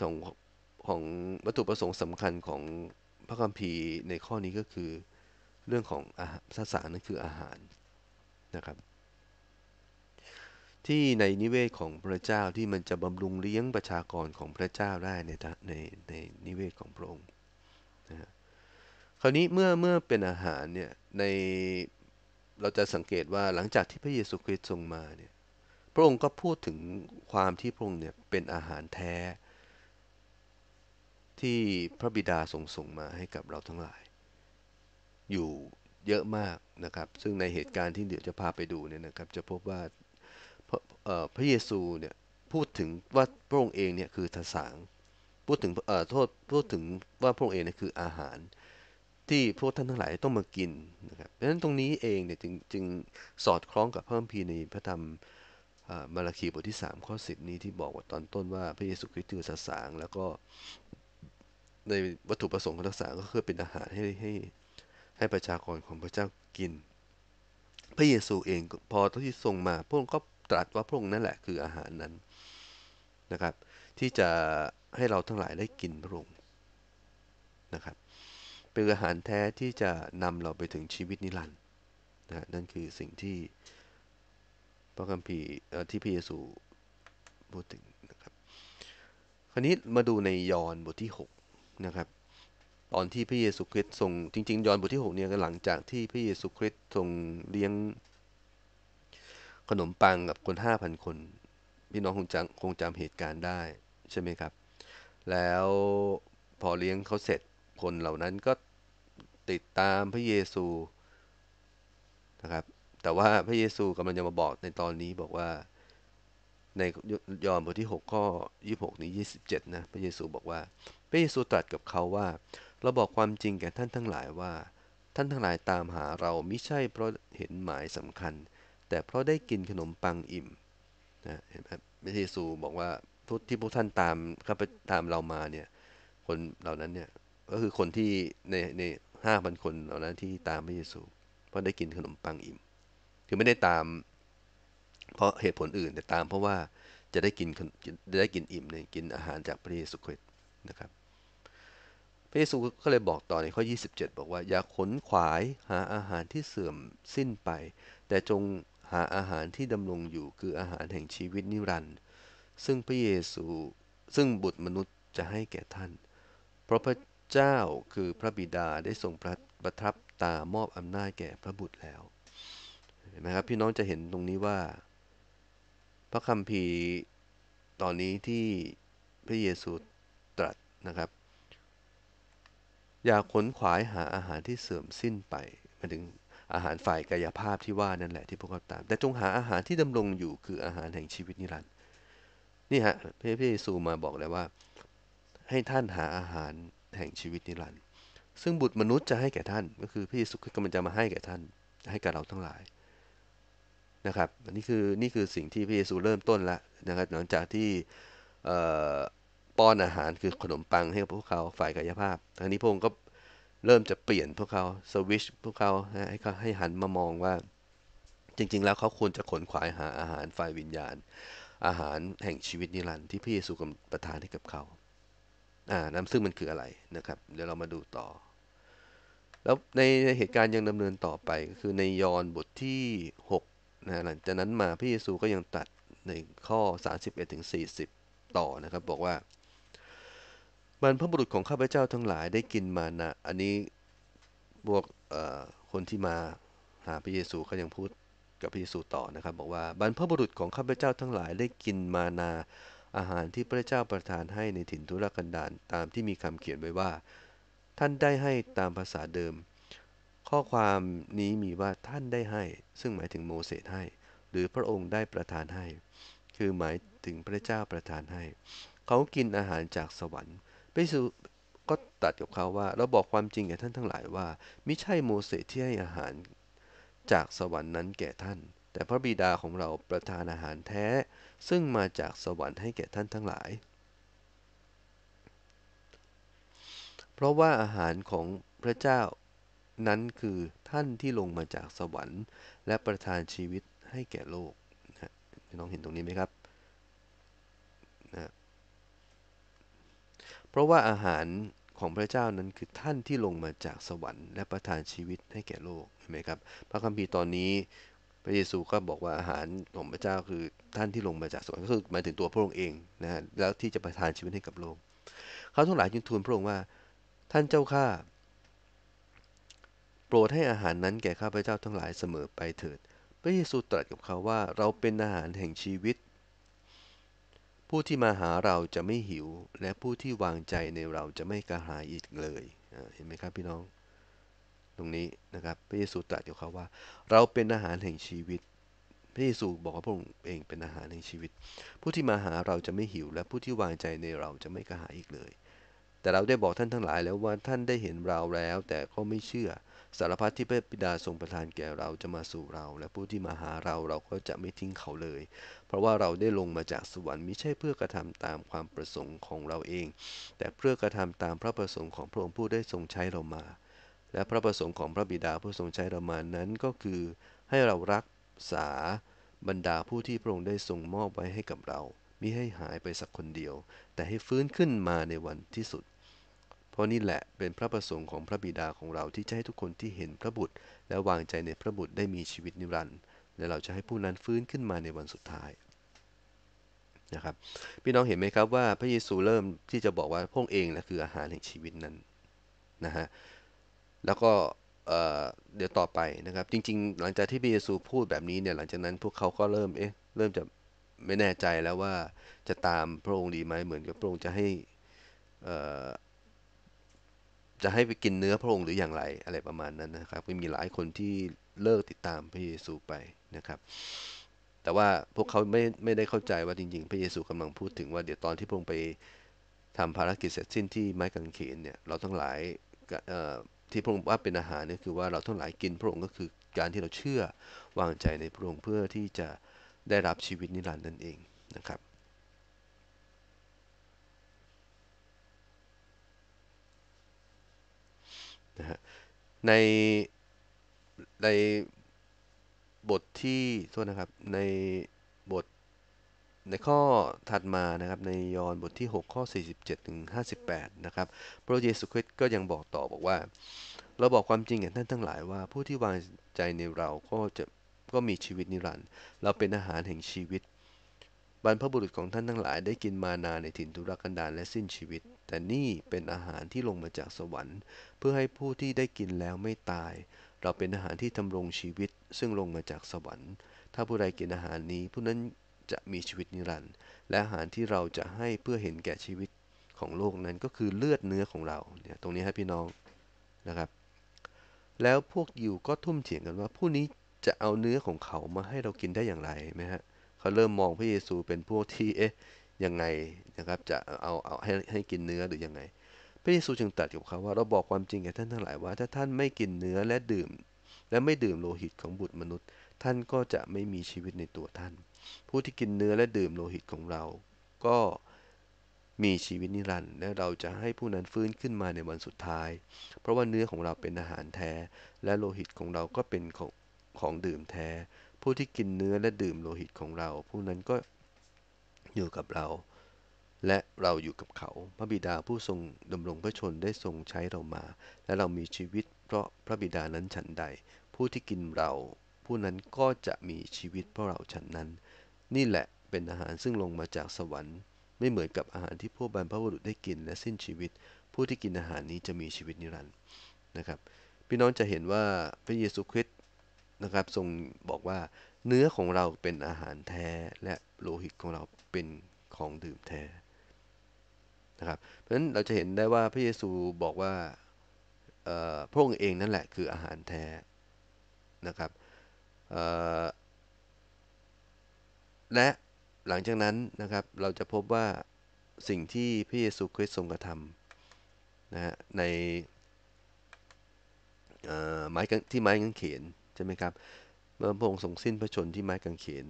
ของของวัตถุประสงค์สำคัญของพระคัมภีร์ในข้อนี้ก็คือเรื่องของอาหารสสารนั่นคืออาหารนะครับที่ในนิเวศของพระเจ้าที่มันจะบำรุงเลี้ยงประชากรของพระเจ้าได้ในในในนิเวศของพระองค์นะคราวนี้เมื่อเมื่อเป็นอาหารเนี่ยในเราจะสังเกตว่าหลังจากที่พระเยซูคริสต์ทรงมาเนี่ยพระองค์ก็พูดถึงความที่พระองค์เนี่ยเป็นอาหารแท้ที่พระบิดาทรงส่งมาให้กับเราทั้งหลายอยู่เยอะมากนะครับซึ่งในเหตุการณ์ที่เดี๋ยวจะพาไปดูเนี่ยนะครับจะพบว่าพระพระเยซูเนี่ยพูดถึงว่าพระองค์เองเนี่ยคือทสางพูดถึงโทษพูดถึงว่าพระองค์เองเนี่ยคืออาหาร ที่พวกท่านทั้งหลายต้องมากินนะครับดังนั้นตรงนี้เองเนี่ยจึงจึงสอดคล้องกับพระคัมภีร์ในพระธรรมมาราคีบทที่3ข้อ10นี้ที่บอกว่าตอนต้นว่าพระเยซูคริสต์คือสสางแล้วก็ในวัตถุประสงค์ของทสางก็คือเป็นอาหารให้ให้ให้ประชากรของพระเจ้ากิน พระเยซูเองพอที่ทรงมาพระองค์ก็ตรัสว่าพระองค์นั่นแหละ คืออาหารนั้นนะครับ ที่จะให้เราทั้งหลายได้กินพระองค์นะครับ เป็นอาหารแท้ที่จะนำเราไปถึงชีวิตนิรันดร์นะนั่นคือสิ่งที่พระคัมภีร์ที่พระเยซูพูดถึงนะครับ คราวนี้มาดูในยอห์นบทที่ 6 นะครับตอนที่พระเยซูคริสต์ทรงจริง ๆ ยอห์นบทที่ 6เนี่ยหลังจากที่พระเยซูคริสต์ทรงเลี้ยง ขนมปังกับคน5,000คนพี่น้องคงจำคงจำเหตุการณ์ได้ใช่ไหมครับ แล้วพอเลี้ยงเขาเสร็จคนเหล่านั้นก็ติดตามพระเยซูนะครับแต่ว่าพระเยซูกำลังจะมาบอกในตอนนี้บอกว่า ในยอห์นบทที่6ข้อ26นี้27นะพระเยซูบอกว่าพระเยซูตรัสกับเขาว่าเราบอกความจริงแก่ท่านทั้งหลายว่า ท่านทั้งหลายตามหาเราไม่ใช่เพราะเห็นหมายสำคัญ แต่เพราะได้กินขนมปังอิ่มนะเห็นไหมพระเยซูบอกว่าทุกที่พวกท่านตามเข้าไปตามเรามาเนี่ยคนเหล่านั้นเนี่ยก็คือคนที่ในในห้าพันคนเหล่านั้นที่ตามพระเยซู เพราะได้กินขนมปังอิ่มคือไม่ได้ตาม เพราะเหตุผลอื่นแต่ตาม เพราะว่าจะได้กินจะได้กินอิ่มเนี่ยกินอาหารจากพระเยซูคริสต์นะครับพระเยซูก็เลยบอกต่อในข้อ 27 บอกว่าอย่าขนขวายหาอาหารที่เสื่อมสิ้นไป แต่จงหาอาหารที่ดำรงอยู่คืออาหารแห่งชีวิตนิรันดร์ซึ่งพระเยซูซึ่งบุตรมนุษย์จะให้แก่ท่าน เพราะพระเจ้าคือพระบิดาได้ทรงประประทับตามอบอำนาจแก่พระบุตรแล้วเห็นไหมครับ พี่น้องจะเห็นตรงนี้ว่า พระคัมภีร์ตอนนี้ที่พระเยซูตรัสนะครับอย่าขนขวายหาอาหารที่เสื่อมสิ้นไปมาถึงอาหารฝ่ายกายภาพที่ว่านั่นแหละที่พวกเขาตาม แต่จงหาอาหารที่ดำรงอยู่ คืออาหารแห่งชีวิตนิรันดร์นี่ฮะพระเยซูมาบอกแล้วว่าให้ท่านหาอาหารแห่งชีวิตนิรันดร์ซึ่งบุตรมนุษย์จะให้แก่ท่าน ก็คือพระเยซูกำลังจะมาให้แก่ท่านให้กับเราทั้งหลายนะครับนี่คือนี่คือสิ่งที่พระเยซูเริ่มต้นแล้วนะครับหลังจากที่ป้อนอาหารคือขนมปังให้กับพวกเขา ฝ่ายกายภาพทางนี้พงค์ก็เริ่มจะเปลี่ยนพวกเขาสวิชพวกเขาให้เขาให้หันมามองว่า จริง ๆ แล้วเขาควรจะขนขวายหาอาหารฝ่ายวิญญาณ อาหารแห่งชีวิตนิรันดร์ที่พระเยซูกำประทานให้กับเขาอ่าน้ำซึ่งมันคืออะไรนะครับ เดี๋ยวเรามาดูต่อ แล้วในเหตุการณ์ยังดำเนินต่อไปก็คือในยอห์นบทที่6นะหลังจากนั้นมาพระเยซูก็ยังตัดในข้อ31-40 ต่อนะครับบอกว่าบรรพบุรุษของข้าพเจ้าทั้งหลายได้กินมานะอันนี้พวกคนที่มาหาพระเยซูเขายังพูดกับพระเยซูต่อนะครับบอกว่าบรรพบุรุษของข้าพเจ้าทั้งหลายได้กินมานาอาหารที่พระเจ้าประทานให้ในถิ่นทุรกันดารตามที่มีคำเขียนไว้ว่าท่านได้ให้ตามภาษาเดิม ข้อความนี้มีว่าท่านได้ให้ ซึ่งหมายถึงโมเสสให้ หรือพระองค์ได้ประทานให้ คือหมายถึงพระเจ้าประทานให้ เขากินอาหารจากสวรรค์ไปสู่ก็ตัดกับเขา ว่าเราบอกความจริงแก่ท่านทั้งหลายว่า มิใช่โมเสสที่ให้อาหารจากสวรรค์นั้นแก่ท่าน แต่พระบิดาของเราประทานอาหารแท้ ซึ่งมาจากสวรรค์ให้แก่ท่านทั้งหลาย เพราะว่าอาหารของพระเจ้านั้นคือท่านที่ลงมาจากสวรรค์ และประทานชีวิตให้แก่โลกน้องเห็นตรงนี้ไหมครับเพราะว่าอาหารของพระเจ้านั้นคือท่านที่ลงมาจากสวรรค์และประทานชีวิตให้แก่โลก เห็นไหมครับ พระคัมภีร์ตอนนี้ พระเยซูก็บอกว่าอาหารของพระเจ้าคือท่านที่ลงมาจากสวรรค์ก็คือหมายถึงตัวพระองค์เองนะฮะแล้วที่จะประทานชีวิตให้กับโลก เขาทั้งหลายจึงทูลพระองค์ว่า ท่านเจ้าข้าโปรดให้อาหารนั้นแก่ข้าพเจ้าทั้งหลายเสมอไปเถิด พระเยซูตรัสกับเขาว่า เราเป็นอาหารแห่งชีวิตผู้ที่มาหาเราจะไม่หิว และผู้ที่วางใจในเราจะไม่กระหายอีกเลย เห็นไหมครับพี่น้อง ตรงนี้นะครับ พระเยซูตรัสกับเขาว่า เราเป็นอาหารแห่งชีวิต พระเยซูบอกว่าพระองค์เองเป็นอาหารแห่งชีวิต ผู้ที่มาหาเราจะไม่หิว และผู้ที่วางใจในเราจะไม่กระหายอีกเลย แต่เราได้บอกท่านทั้งหลายแล้วว่าท่านได้เห็นเราแล้วแต่ก็ไม่เชื่อสารพัดที่พระบิดาทรงประทานแก่เราจะมาสู่เรา และผู้ที่มาหาเราเราก็จะไม่ทิ้งเขาเลย เพราะว่าเราได้ลงมาจากสวรรค์มิใช่เพื่อกระทำตามความประสงค์ของเราเอง แต่เพื่อกระทำตามพระประสงค์ของพระองค์ผู้ได้ทรงใช้เรามา และพระประสงค์ของพระบิดาผู้ทรงใช้เรามานั้นก็คือ ให้เรารักษาบรรดาผู้ที่พระองค์ได้ทรงมอบไว้ให้กับเรามิให้หายไปสักคนเดียว แต่ให้ฟื้นขึ้นมาในวันที่สุดราะนี่แหละ เป็นพระประสงค์ของพระบิดาของเราที่จะให้ทุกคนที่เห็นพระบุตร และวางใจในพระบุตรได้มีชีวิตนิรันดร์และเราจะให้ผู้นั้นฟื้นขึ้นมาในวันสุดท้ายนะครับพี่น้องเห็นไหมครับว่าพระเยซูเริ่มที่จะบอกว่าพงเองนะคืออาหารแห่งชีวิตนั้นนะฮะแล้วก็เดี๋ยวต่อไปนะครับจริง ๆหลังจากที่พระเยซูพูดแบบนี้เนี่ยหลังจากนั้นพวกเขาก็เริ่มเอ๊ะเริ่มจะไม่แน่ใจแล้วว่าจะตามพระองค์ดีไหมเหมือนกับพระองค์จะให้จะให้ไปกินเนื้อพระองค์หรืออย่างไรอะไรประมาณนั้นนะครับมีหลายคนที่เลิกติดตามพระเยซูไปนะครับ แต่ว่าพวกเขาไม่ไม่ได้เข้าใจว่าจริง ๆ พระเยซูกำลังพูดถึง ว่าเดี๋ยวตอนที่พระองค์ไปทำภารกิจเสร็จสิ้นที่ไม้กางเขนเนี่ยเราทั้งหลายที่พระองค์ว่าเป็นอาหารเนี่ยคือว่าเราทั้งหลายกินพระองค์ก็คือการที่เราเชื่อวางใจในพระองค์เพื่อที่จะได้รับชีวิตนิรันดร์นั่นเองนะครับนะฮะในในบทที่โทษนะครับในบทในข้อถัดมานะครับในยอห์นบทที่ 6 ข้อ 47 ถึง 58 นะครับพระเยซูคริสต์ก็ยังบอกต่อบอกว่า เราบอกความจริงแก่ท่านทั้งหลายว่าผู้ที่วางใจในเราก็จะก็มีชีวิตนิรันดร์เราเป็นอาหารแห่งชีวิตบรรพบุรุษของท่านทั้งหลายได้กินมานาในถิ่นทุรกันดารและสิ้นชีวิต แต่นี่เป็นอาหารที่ลงมาจากสวรรค์ เพื่อให้ผู้ที่ได้กินแล้วไม่ตาย เราเป็นอาหารที่ทำรงชีวิต ซึ่งลงมาจากสวรรค์ ถ้าผู้ใดกินอาหารนี้ผู้นั้นจะมีชีวิตนิรันดร์และอาหารที่เราจะให้เพื่อเห็นแก่ชีวิตของโลกนั้นก็คือเลือดเนื้อของเราเนี่ยตรงนี้ครับพี่น้องนะครับ แล้วพวกยิวก็ทุ่มเถียงกันว่า ผู้นี้จะเอาเนื้อของเขามาให้เรากินได้อย่างไรไหมฮะเขาเริ่มมองพระเยซูเป็นพวกที่เอ๊ะยังไงนะครับจะเอาเอาให้ให้กินเนื้อหรือยังไงพระเยซูจึงตรัสกับเขาว่าเราบอกความจริงแก่ท่านทั้งหลายว่าถ้าท่านไม่กินเนื้อและดื่ม และไม่ดื่มโลหิตของบุตรมนุษย์ ท่านก็จะไม่มีชีวิตในตัวท่าน ผู้ที่กินเนื้อและดื่มโลหิตของเรา ก็มีชีวิตนิรันดร์และเราจะให้ผู้นั้นฟื้นขึ้นมาในวันสุดท้าย เพราะว่าเนื้อของเราเป็นอาหารแท้ และโลหิตของเราก็เป็นของของดื่มแท้ผู้ที่กินเนื้อและดื่มโลหิตของเราผู้นั้นก็อยู่กับเรา และเราอยู่กับเขาพระบิดาผู้ทรงดำรงพระชนได้ทรงใช้เรามา และเรามีชีวิต เพราะพระบิดานั้นฉันใด ผู้ที่กินเราผู้นั้นก็จะมีชีวิตเพราะเราฉันนั้น นี่แหละเป็นอาหารซึ่งลงมาจากสวรรค์ ไม่เหมือนกับอาหารที่พวกบรรพบุรุษได้กิน และสิ้นชีวิต ผู้ที่กินอาหารนี้จะมีชีวิตนิรันดร์นะครับ พี่น้องจะเห็นว่าพระเยซูคริสตนะครับ ทรงบอกว่าเนื้อของเราเป็นอาหารแท้ และโลหิตของเราเป็นของดื่มแท้นะครับเพราะฉะนั้นเราจะเห็นได้ว่าพระเยซูบอกว่าพระองค์เองนั่นแหละคืออาหารแท้นะครับและหลังจากนั้น นะครับ เราจะพบว่าสิ่งที่พระเยซูคริสต์ทรงกระทำนะฮะในไม้ที่ไม้กางเขนใช่ไหมครับเมื่อพระองค์ทรงสิ้นพระชนที่ไม้กางเขน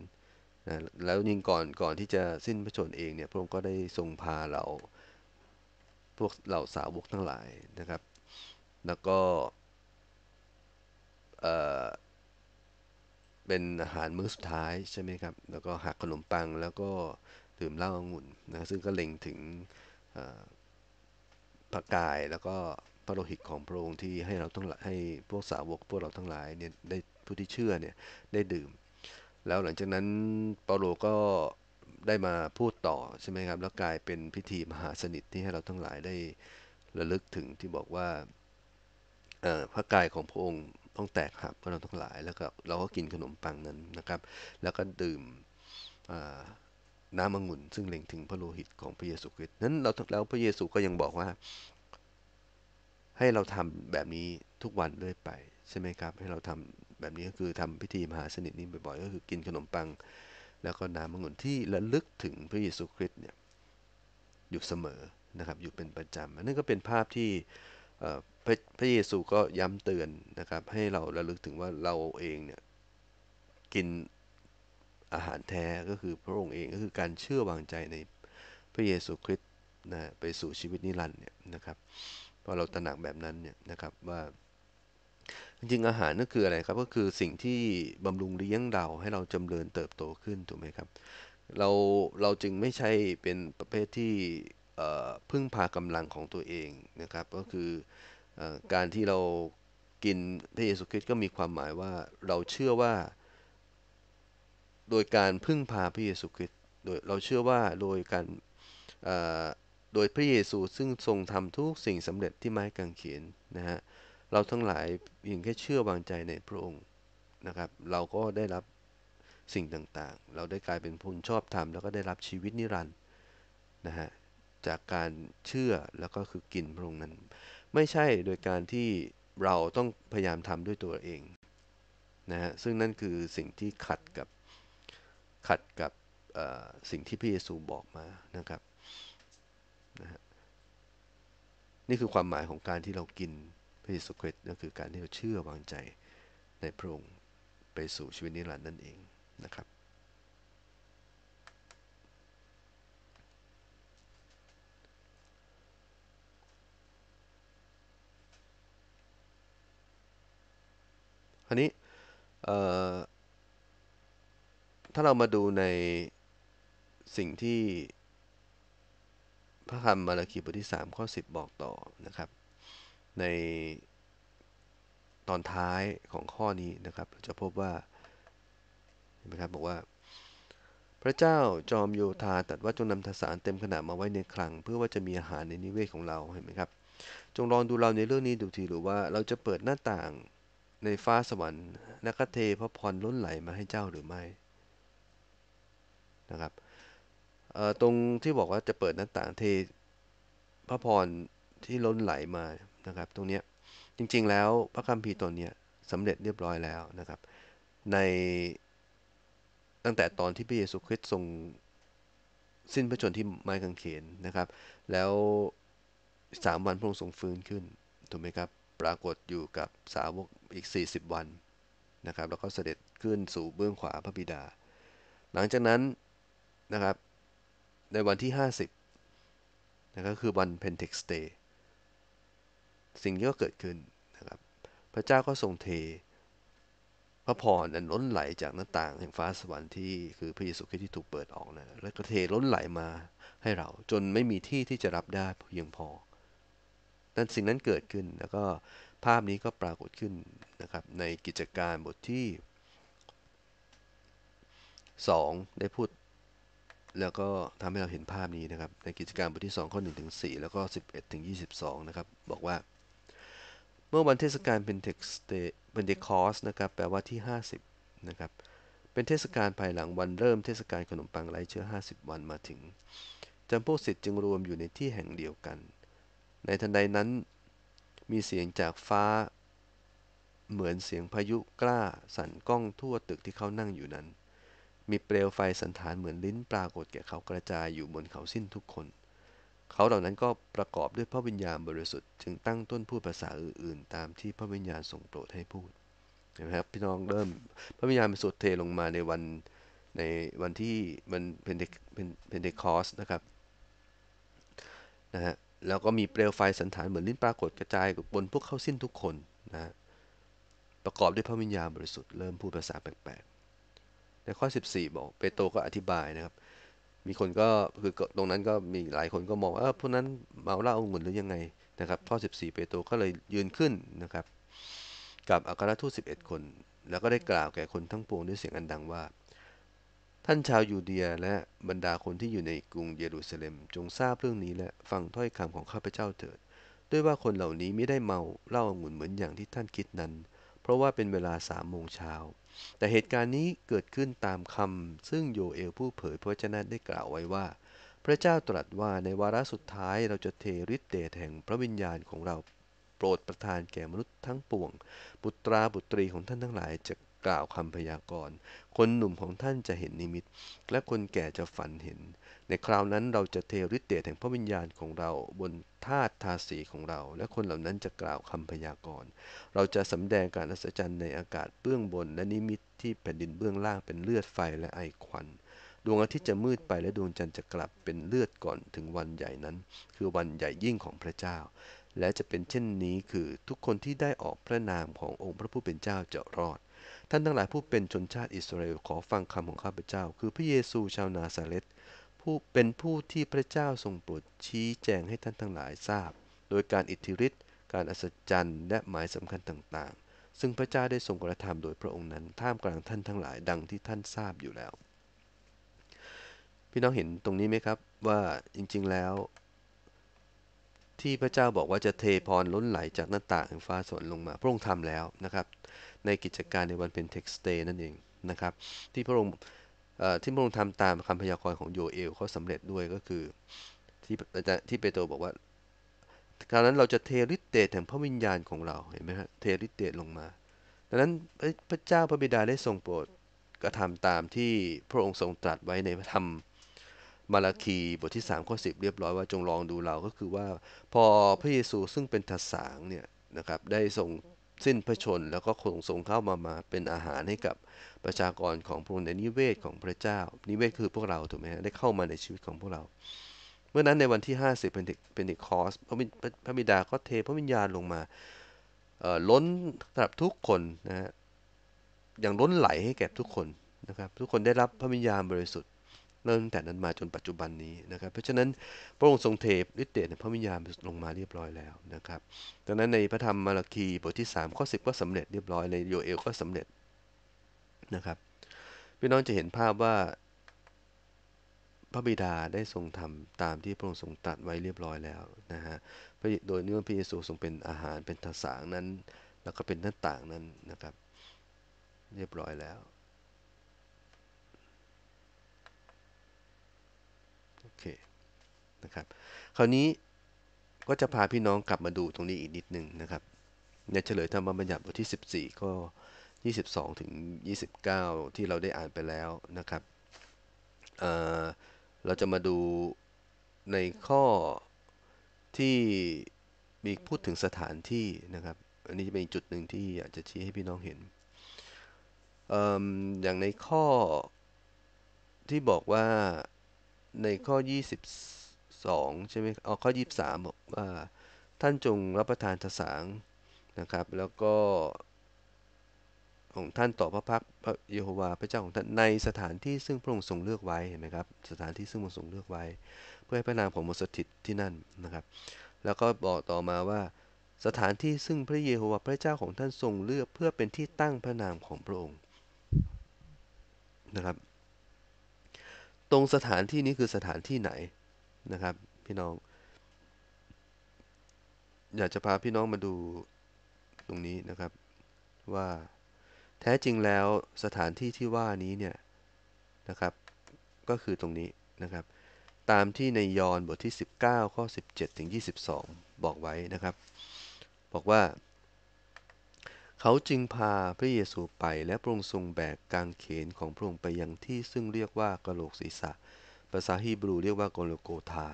นะแล้วยิ่งก่อนก่อนที่จะสิ้นพระชนเองเนี่ยพระองค์ก็ได้ทรงพาเราพวกเหล่าสาวกทั้งหลายนะครับ แล้วก็ เออเป็นอาหารมื้อสุดท้ายใช่ไหมครับแล้วก็หักขนมปังแล้วก็ดื่มเหล้าองุ่นนะซึ่งก็เล็งถึงพระกายแล้วก็พระโลหิตของพระองค์ที่ให้เราทั้งให้พวกสาวกพวกเราทั้งหลายเนี่ยได้ผู้ที่เชื่อเนี่ยได้ดื่ม แล้วหลังจากนั้นเปาโลก็ได้มาพูดต่อใช่ไหมครับแล้วกลายเป็นพิธีมหาสนิทที่ให้เราทั้งหลายได้ระลึกถึงที่บอกว่าพระกายของพระองค์ต้องแตกหักเพื่อเราทั้งหลายแล้วก็เราก็กินขนมปังนั้นนะครับ แล้วก็ดื่มน้ำมังุ่นซึ่งเล็งถึงพระโลหิตของพระเยซูคริสต์นั้น เราแล้วพระเยซูก็ยังบอกว่าให้เราทำแบบนี้ทุกวันเรื่อยไปใช่ไหมครับให้เราทำแบบนี้ก็คือทำพิธีมหาสนิทนี้บ่อย ๆ ก็คือกินขนมปัง แล้วก็น้ำมังุนที่ระลึกถึงพระเยซูคริสต์เนี่ยอยู่เสมอนะครับอยู่เป็นประจำอันนั้นก็เป็นภาพที่พระพระเยซูก็ย้ำเตือนนะครับให้เราระลึกถึงว่าเราเองเนี่ย กินอาหารแท้ก็คือพระองค์เองก็คือการเชื่อวางใจในพระเยซูคริสต์นะไปสู่ชีวิตนิรันดร์เนี่ยนะครับพอเราตระหนักแบบนั้นเนี่ยนะครับว่าจริงอาหารนั่นคืออะไรครับก็คือสิ่งที่บำรุงเลี้ยงเรา ให้เราจำเริญเติบโตขึ้นถูกไหมครับเราเราจึงไม่ใช่เป็นประเภทที่พึ่งพากำลังของตัวเองนะครับก็คืออการที่เรากินพระเยซูคริสต์ก็มีความหมายว่าเราเชื่อว่า โดยการพึ่งพาพระเยซูคริสต์โดยเราเชื่อว่าโดยการโดยพระเยซูซึ่งทรงทำทุกสิ่งสำเร็จที่ไม้กางเขนนะฮะเราทั้งหลายเพียงแค่เชื่อวางใจในพระองค์นะครับ เราก็ได้รับสิ่งต่างๆ เราได้กลายเป็นผู้ชอบธรรมแล้วก็ได้รับชีวิตนิรันดร์นะฮะจากการเชื่อแล้วก็คือกินพระองค์นั้น ไม่ใช่โดยการที่เราต้องพยายามทำด้วยตัวเองนะฮะซึ่งนั่นคือสิ่งที่ขัดกับขัดกับสิ่งที่พระเยซูบอกมานะครับนี่คือความหมายของการที่เรากินพระเยซูคริสต์ก็คือการที่เราเชื่อวางใจในพระองค์ไปสู่ชีวิตนิรันดร์นั่นเองนะครับอันนี้ถ้าเรามาดูในสิ่งที่พระธรรมมาราคี บทที่ 3 ข้อ 10 บอกต่อนะครับ ในตอนท้ายของข้อนี้นะครับจะพบว่าเห็นไหมครับบอกว่า พระเจ้าจอมโยธาตัดว่าจงนำทสารเต็มขนาดมาไว้ในคลัง เพื่อว่าจะมีอาหารในนิเวศของเราเห็นไหมครับ จงลองดูเราในเรื่องนี้ดูทีหรือว่าเราจะเปิดหน้าต่างในฟ้าสวรรค์และก็เทพระพรล้นไหลมาให้เจ้าหรือไม่นะครับตรงที่บอกว่าจะเปิดหน้าต่างเทพระพรที่ล้นไหลมานะครับ ตรงนี้จริงๆแล้วพระคัมภีร์ตนนี้สำเร็จเรียบร้อยแล้วนะครับ ในตั้งแต่ตอนที่พระเยซูคริสต์ทรงสิ้นพระชนที่ไม้กางเขนนะครับ แล้วสามวันพระองค์ทรงฟื้นขึ้นถูกไหมครับปรากฏอยู่กับสาวกอีก 40 วันนะครับ แล้วก็เสด็จขึ้นสู่เบื้องขวาพระบิดา หลังจากนั้นนะครับในวันที่ 50นะก็คือวันเพนเทคสเตย์สิ่งนี้ก็เกิดขึ้น นะครับ พระเจ้าก็ทรงเท พระพรนั้นล้นไหลจากหน้าต่างแห่งฟ้าสวรรค์ที่คือพระเยซูคริสต์ที่ถูกเปิดออกนะและก็เทล้นไหลมาให้เราจนไม่มีที่ที่จะรับได้เพียงพอ นั้นสิ่งนั้นเกิดขึ้น แล้วก็ภาพนี้ก็ปรากฏขึ้นนะครับ ในกิจการบทที่ 2 ได้พูดแล้วก็ทำให้เราเห็นภาพนี้นะครับ ในกิจกรรมบทที่2ข้อ1ถึง 4 แล้วก็ 11 ถึง 22 นะครับ บอกว่า เมื่อวันเทศกาลเป็นเทคสเตเป็นเดคอสนะครับ แปลว่าที่ 50 นะครับ เป็นเทศกาลภายหลังวันเริ่มเทศกาลขนมปังไร้เชื้อ50 วันมาถึงจำพวกสิทธิ์จึงรวมอยู่ในที่แห่งเดียวกัน ในทันใดนั้นมีเสียงจากฟ้า เหมือนเสียงพายุกล้าสั่นก้องทั่วตึกที่เขานั่งอยู่นั้นมีเปลวไฟสันฐานเหมือนลิ้น ปรากฏแก่เขากระจายอยู่บนเขาสิ้นทุกคน เขาเหล่านั้นก็ประกอบด้วยพระวิญญาณบริสุทธิ์จึงตั้งต้นพูดภาษาอื่น ๆ ตามที่พระวิญญาณทรงโปรดให้พูดนะครับพี่น้องเริ่มพระวิญญาณบริสุทธิ์เทลงมาในวันในวันที่มันเป็นเด็กเป็นเด็กคอสนะครับนะฮะแล้วก็มีเปลวไฟสันฐานเหมือนลิ้นปรากฏกระจายบนพวกเขาสิ้นทุกคนนะประกอบด้วยพระวิญญาณบริสุทธิ์เริ่มพูดภาษาแปลกๆในข้อ 14 บอกเปโตรก็อธิบายนะครับ มีคนก็คือตรงนั้นก็มีหลายคนก็มองว่าพวกนั้น เมาเหล้าองุ่นหรือยังไงนะครับ ข้อ 14 เปโตรก็เลยยืนขึ้นนะครับ กับอัครทูต 11 คน แล้วก็ได้กล่าวแก่คนทั้งปวงด้วยเสียงอันดังว่า ท่านชาวยูเดียและบรรดาคนที่อยู่ในกรุงเยรูซาเล็มจงทราบเรื่องนี้และฟังถ้อยคำของข้าพเจ้าเถิด ด้วยว่าคนเหล่านี้ไม่ได้เมาเหล้าองุ่นเหมือนอย่างที่ท่านคิดนั้น เพราะว่าเป็นเวลาสามโมงเช้าแต่เหตุการณ์นี้เกิดขึ้นตามคำซึ่งโยเอลผู้เผยพระชนะได้กล่าวไว้ว่า พระเจ้าตรัสว่าในวาระสุดท้ายเราจะเทฤทธิเดชแห่งพระวิญญาณของเราโปรดประทานแก่มนุษย์ทั้งปวง บุตราบุตรีของท่านทั้งหลายจะกล่าวคำพยากรณ์ คนหนุ่มของท่านจะเห็นนิมิต และคนแก่จะฝันเห็น ในคราวนั้นเราจะเทฤทธิ์เดชแห่งพระวิญญาณของเราบนธาตุทาสีของเรา และคนเหล่านั้นจะกล่าวคำพยากรณ์ เราจะสำแดงการอัศจรรย์ในอากาศเบื้องบนและนิมิตที่แผ่นดินเบื้องล่างเป็นเลือดไฟและไอควัน ดวงอาทิตย์จะมืดไปและดวงจันทร์จะกลับเป็นเลือดก่อนถึงวันใหญ่นั้น คือวันใหญ่ยิ่งของพระเจ้า และจะเป็นเช่นนี้คือทุกคนที่ได้ออกพระนามขององค์พระผู้เป็นเจ้าจะรอดท่านทั้งหลายผู้เป็นชนชาติอิสราเอลขอฟังคำของข้าพเจ้า คือพระเยซูชาวนาซาเรตผู้เป็นผู้ที่พระเจ้าทรงโปรดชี้แจงให้ท่านทั้งหลายทราบ โดยการอิทธิฤทธิ์การอัศจรรย์และหมายสำคัญต่าง ๆ ซึ่งพระเจ้าได้ทรงกระทำโดยพระองค์นั้นท่ามกลางท่านทั้งหลาย ดังที่ท่านทราบอยู่แล้ว พี่น้องเห็นตรงนี้ไหมครับว่าจริงๆแล้ว ที่พระเจ้าบอกว่าจะเทพรล้นไหลจากหน้าต่างแห่งฟ้าสนลงมา พระองค์ทำแล้วนะครับในกิจการในวันเป็นเท็กซ์เดย์นั่นเอง นะครับ ที่พระองค์ที่พระองค์ทำตามคำพยากรณ์ของโยเอลเขาสำเร็จด้วยก็คือที่ที่เปโตรบอกว่าการนั้นเราจะเทริเตตแห่งพระวิญญาณของเราเห็นไหมฮะเทริเตตลงมา ดังนั้นพระเจ้าพระบิดาได้ทรงโปรด กระทำตามที่พระองค์ทรงตรัสไว้ในพระธรรมมาราคีบทที่3ข้อ10เรียบร้อยว่าจงลองดูเราก็คือว่าพอพระเยซูซึ่งเป็นทสางเนี่ยนะครับได้ทรงสิ้นพระชนแล้วก็คงส่งเข้ามา มาเป็นอาหารให้กับประชากรของพระองค์ในนิเวศของพระเจ้านิเวศคือพวกเราถูกไหมฮะได้เข้ามาในชีวิตของพวกเรา เมื่อนั้นในวันที่ 50 เป็นเป็นเดคอสพระบิดาก็เท พระวิญญาณลงมาล้นสำหรับทุกคนนะฮะอย่างล้นไหลให้แก่ทุกคนนะครับทุกคนได้รับพระวิญญาณบริสุทธิเริ่มตั้งแต่นั้นมาจนปัจจุบันนี้นะครับ เพราะฉะนั้นพระองค์ทรงเทพฤทธิ์เดชพระวิญญาณลงมาเรียบร้อยแล้วนะครับดังนั้นในพระธรรมมาราคีบทที่3ข้อ10ก็สำเร็จเรียบร้อยในโยเอลก็สำเร็จนะครับพี่น้องจะเห็นภาพว่าพระบิดาได้ทรงทำตามที่พระองค์ทรงตัดไว้เรียบร้อยแล้วนะฮะโดยเนื่องพระเยซูทรงเป็นอาหารเป็นทสางนั้น แล้วก็เป็นหน้าต่างนั้นนะครับเรียบร้อยแล้วอเค นะครับ คราวนี้ก็จะพาพี่น้องกลับมาดูตรงนี้อีกนิดนึงนะครับ ในเฉลยธรรมบัญญัติบทที่ 14 ก็ 22 ถึง 29 ที่เราได้อ่านไปแล้วนะครับเเราจะมาดูในข้อที่มีพูดถึงสถานที่นะครับ อันนี้จะเป็นจุดหนึ่งที่อยากจะชี้ให้พี่น้องเห็นออย่างในข้อที่บอกว่าในข้อ 22ใช่ไหมเอาข้อ23บอกว่าท่านจงรับประทานทสางนะครับ แล้วก็ของท่านต่อพระพักพระเยโฮวาพระเจ้าของท่านในสถานที่ซึ่งพระองค์ทรงเลือกไว้เห็นไหมครับสถานที่ซึ่งพระองค์ทรงเลือกไว้ เพื่อให้พระนามของมสถิตที่นั่นนะครับ แล้วก็บอกต่อมาว่าสถานที่ซึ่งพระเยโฮวาห์พระเจ้าของท่านทรงเลือกเพื่อเป็นที่ตั้งพระนามของพระองค์นะครับตรงสถานที่นี้คือสถานที่ไหนนะครับ พี่น้องอยากจะพาพี่น้องมาดูตรงนี้นะครับ ว่าแท้จริงแล้วสถานที่ที่ว่านี้เนี่ยนะครับ ก็คือตรงนี้นะครับ ตามที่ในยอห์นบทที่ 19ข้อ17 ถึง 22 บอกไว้นะครับ บอกว่าเขาจึงพาพระเยซูไปและพระองค์ทรงแบกกางเขนของพระองค์ไปยังที่ซึ่งเรียกว่ากะโหลกศีรษะ ภาษาฮีบรูเรียกว่ากโกลโกธา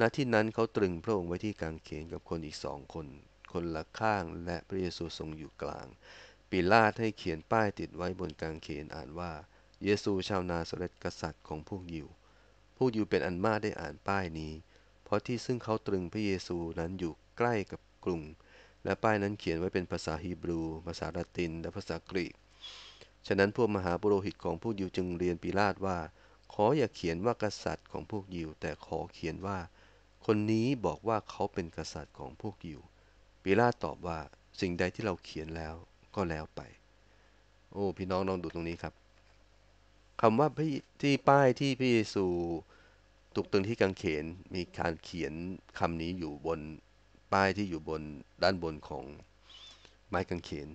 ณ ที่นั้นเขาตรึงพระองค์ไว้ที่กางเขนกับคนอีกสองคน คนละข้างและพระเยซูทรงอยู่กลาง ปิลาตให้เขียนป้ายติดไว้บนกางเขนอ่านว่า เยซูชาวนาสเรตกษัตริย์ของพวกยิวพวกยิวเป็นอันมากได้อ่านป้ายนี้ เพราะที่ซึ่งเขาตรึงพระเยซูนั้นอยู่ใกล้กับกรุงและป้ายนั้นเขียนไว้เป็นภาษาฮีบรู ภาษาละติน และภาษากรีก ฉะนั้นพวกมหาปุโรหิตของพวกยิวจึงเรียนปิลาตว่าขออย่าเขียนว่ากษัตริย์ของพวกยิว แต่ขอเขียนว่า คนนี้บอกว่าเขาเป็นกษัตริย์ของพวกยิว ปิลาตตอบว่าสิ่งใดที่เราเขียนแล้วก็แล้วไป โอ้ พี่น้องลองดูตรงนี้ครับคำว่าที่ป้ายที่พระเยซูถูกตึงที่กางเขนมีการเขียนคำนี้อยู่บนป้ายที่อยู่บนด้านบนของไม้กางเขน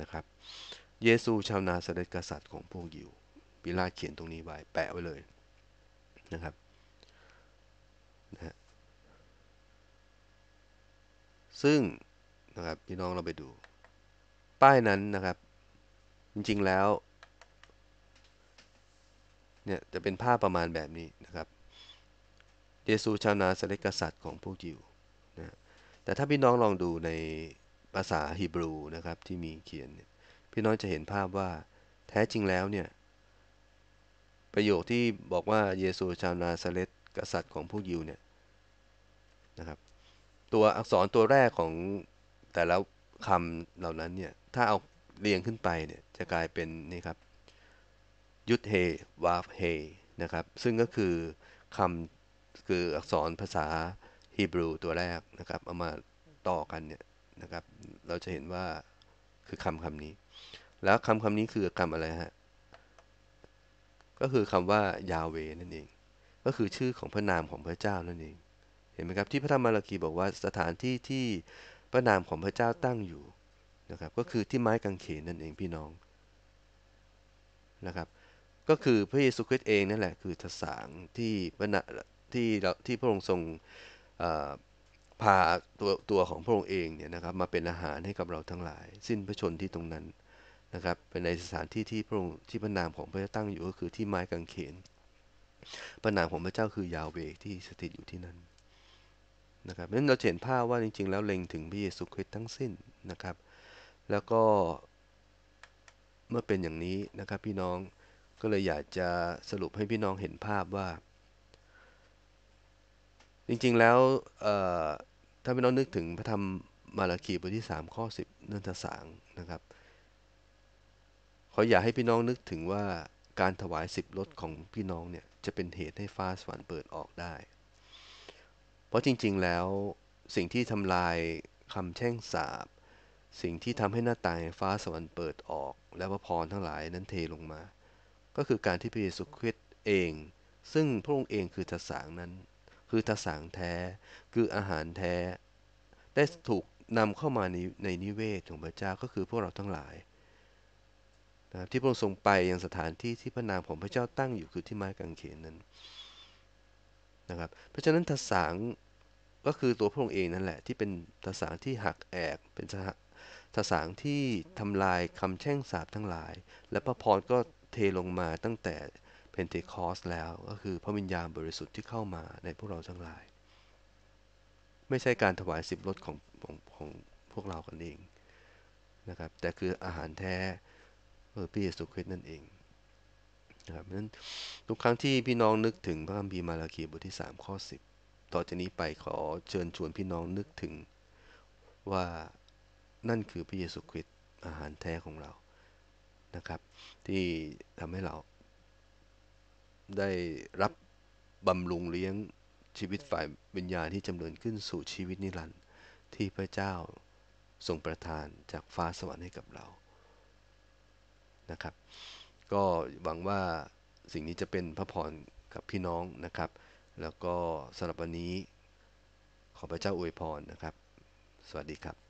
นะครับ เยซู ชาวนาเสด็จกษัตริย์ของพวกยิวปิลาเขียนตรงนี้ไว้แปะไว้เลยนะครับนะฮะซึ่งนะครับพี่น้องเราไปดูป้ายนั้นนะครับจริงๆแล้วเนี่ยจะเป็นภาพประมาณแบบนี้นะครับ เยซู ชาวนาเสด็จกษัตริย์ของพวกยิวแต่ถ้าพี่น้องลองดูในภาษาฮีบรูนะครับที่มีเขียน พี่น้องจะเห็นภาพว่าแท้จริงแล้วเนี่ย ประโยคที่บอกว่าเยซูชาวนาซาเลตกษัตริย์ของพวกยิวเนี่ยนะครับตัวอักษรตัวแรกของแต่และคำเหล่านั้นเนี่ย ถ้าเอาเรียงขึ้นไปเนี่ยจะกลายเป็นนี่ครับยุทเฮ วาฟเฮ นะครับ ซึ่งก็คือคำคืออักษรภาษาฮีบรู ตัวแรกนะครับเอามาต่อกันเนี่ยนะครับเราจะเห็นว่าคือคำคำนี้ แล้วคำคำนี้คือคำอะไรฮะ ก็คือคำว่ายาเวนั่นเองก็คือชื่อของพระนามของพระเจ้านั่นเองเห็นไหมครับที่พระธรรมมาราคีบอกว่าสถานที่ที่พระนามของพระเจ้าตั้งอยู่นะครับก็คือที่ไม้กางเขน นั่นเองพี่น้องนะครับก็คือพระเยซูคริสต์เองนั่นแหละคือทสางที่พระที่เราที่พระองค์ทรงพาตัวตัวของพระองค์เองเนี่ยนะครับ มาเป็นอาหารให้กับเราทั้งหลาย สิ้นพระชนที่ตรงนั้นนะครับเป็นในสถานที่ที่พระองค์ที่พระนามของพระเจ้าตั้งอยู่ก็คือที่ไม้กางเขนพระนามของพระเจ้าคือยาวเวที่สถิตอยู่ที่นั้นนะครับนั้นเราเห็นภาพว่าจริงๆแล้วเล็งถึงพระเยซูคริสต์ทั้งสิ้นนะครับแล้วก็เมื่อเป็นอย่างนี้นะครับพี่น้องก็เลยอยากจะสรุปให้พี่น้องเห็นภาพว่าจริงๆ แล้วถ้าพี่น้องนึกถึงพระธรรมมาราคีบทที่ 3 ข้อ 10เนื่องทสางนะครับขออยากให้พี่น้องนึกถึงว่าการถวายสิบรถของพี่น้องเนี่ย จะเป็นเหตุให้ฟ้าสวรรค์เปิดออกได้เพราะจริงๆ แล้วสิ่งที่ทำลายคำแช่งสาบ สิ่งที่ทำให้หน้าต่างฟ้าสวรรค์เปิดออก และพระพรทั้งหลายนั้นเทลงมา ก็คือการที่พระเยซูคริสต์เอง ซึ่งพระองค์เองคือทสางนั้นคือทสางแท้คืออาหารแท้ ได้ถูกนำเข้ามาในในนิเวศของพระเจ้าก็คือพวกเราทั้งหลายนะที่พระองค์ทรงไปยังสถานที่ที่พระนามของพระเจ้าตั้งอยู่คือที่ไม้กางเขนนั้นนะครับเพราะฉะนั้นทสางก็คือตัวพระองค์เองนั่นแหละ ที่เป็นทสางที่หักแอกเป็นทสางที่ทำลายคำแช่งสาปทั้งหลาย และพระพรก็เทลงมาตั้งแต่เพนเทคอสแล้วก็คือพระวิญญาณบริสุทธิ์ที่เข้ามาในพวกเราทั้งหลาย ไม่ใช่การถวายสิบรสของของของพวกเรากันเองนะครับแต่คืออาหารแท้เออพระเยซูคริสต์นั่นเองนะครับนั้นทุกครั้งที่พี่น้องนึกถึงพระคัมภีร์มาราคีบทที่3ข้อ 10ต่อจากนี้ไปขอเชิญชวนพี่น้องนึกถึงว่านั่นคือพระเยซูคริสต์อาหารแท้ของเรานะครับที่ทำให้เราได้รับบำรุงเลี้ยงชีวิตฝ่ายวิญญาณที่จำเริญขึ้นสู่ชีวิตนิรันดร์ที่พระเจ้าทรงประทานจากฟ้าสวรรค์ให้กับเรา นะครับ ก็หวังว่าสิ่งนี้จะเป็นพระพรกับพี่น้องนะครับ แล้วก็สำหรับวันนี้ ขอพระเจ้าอวยพรนะครับ สวัสดีครับ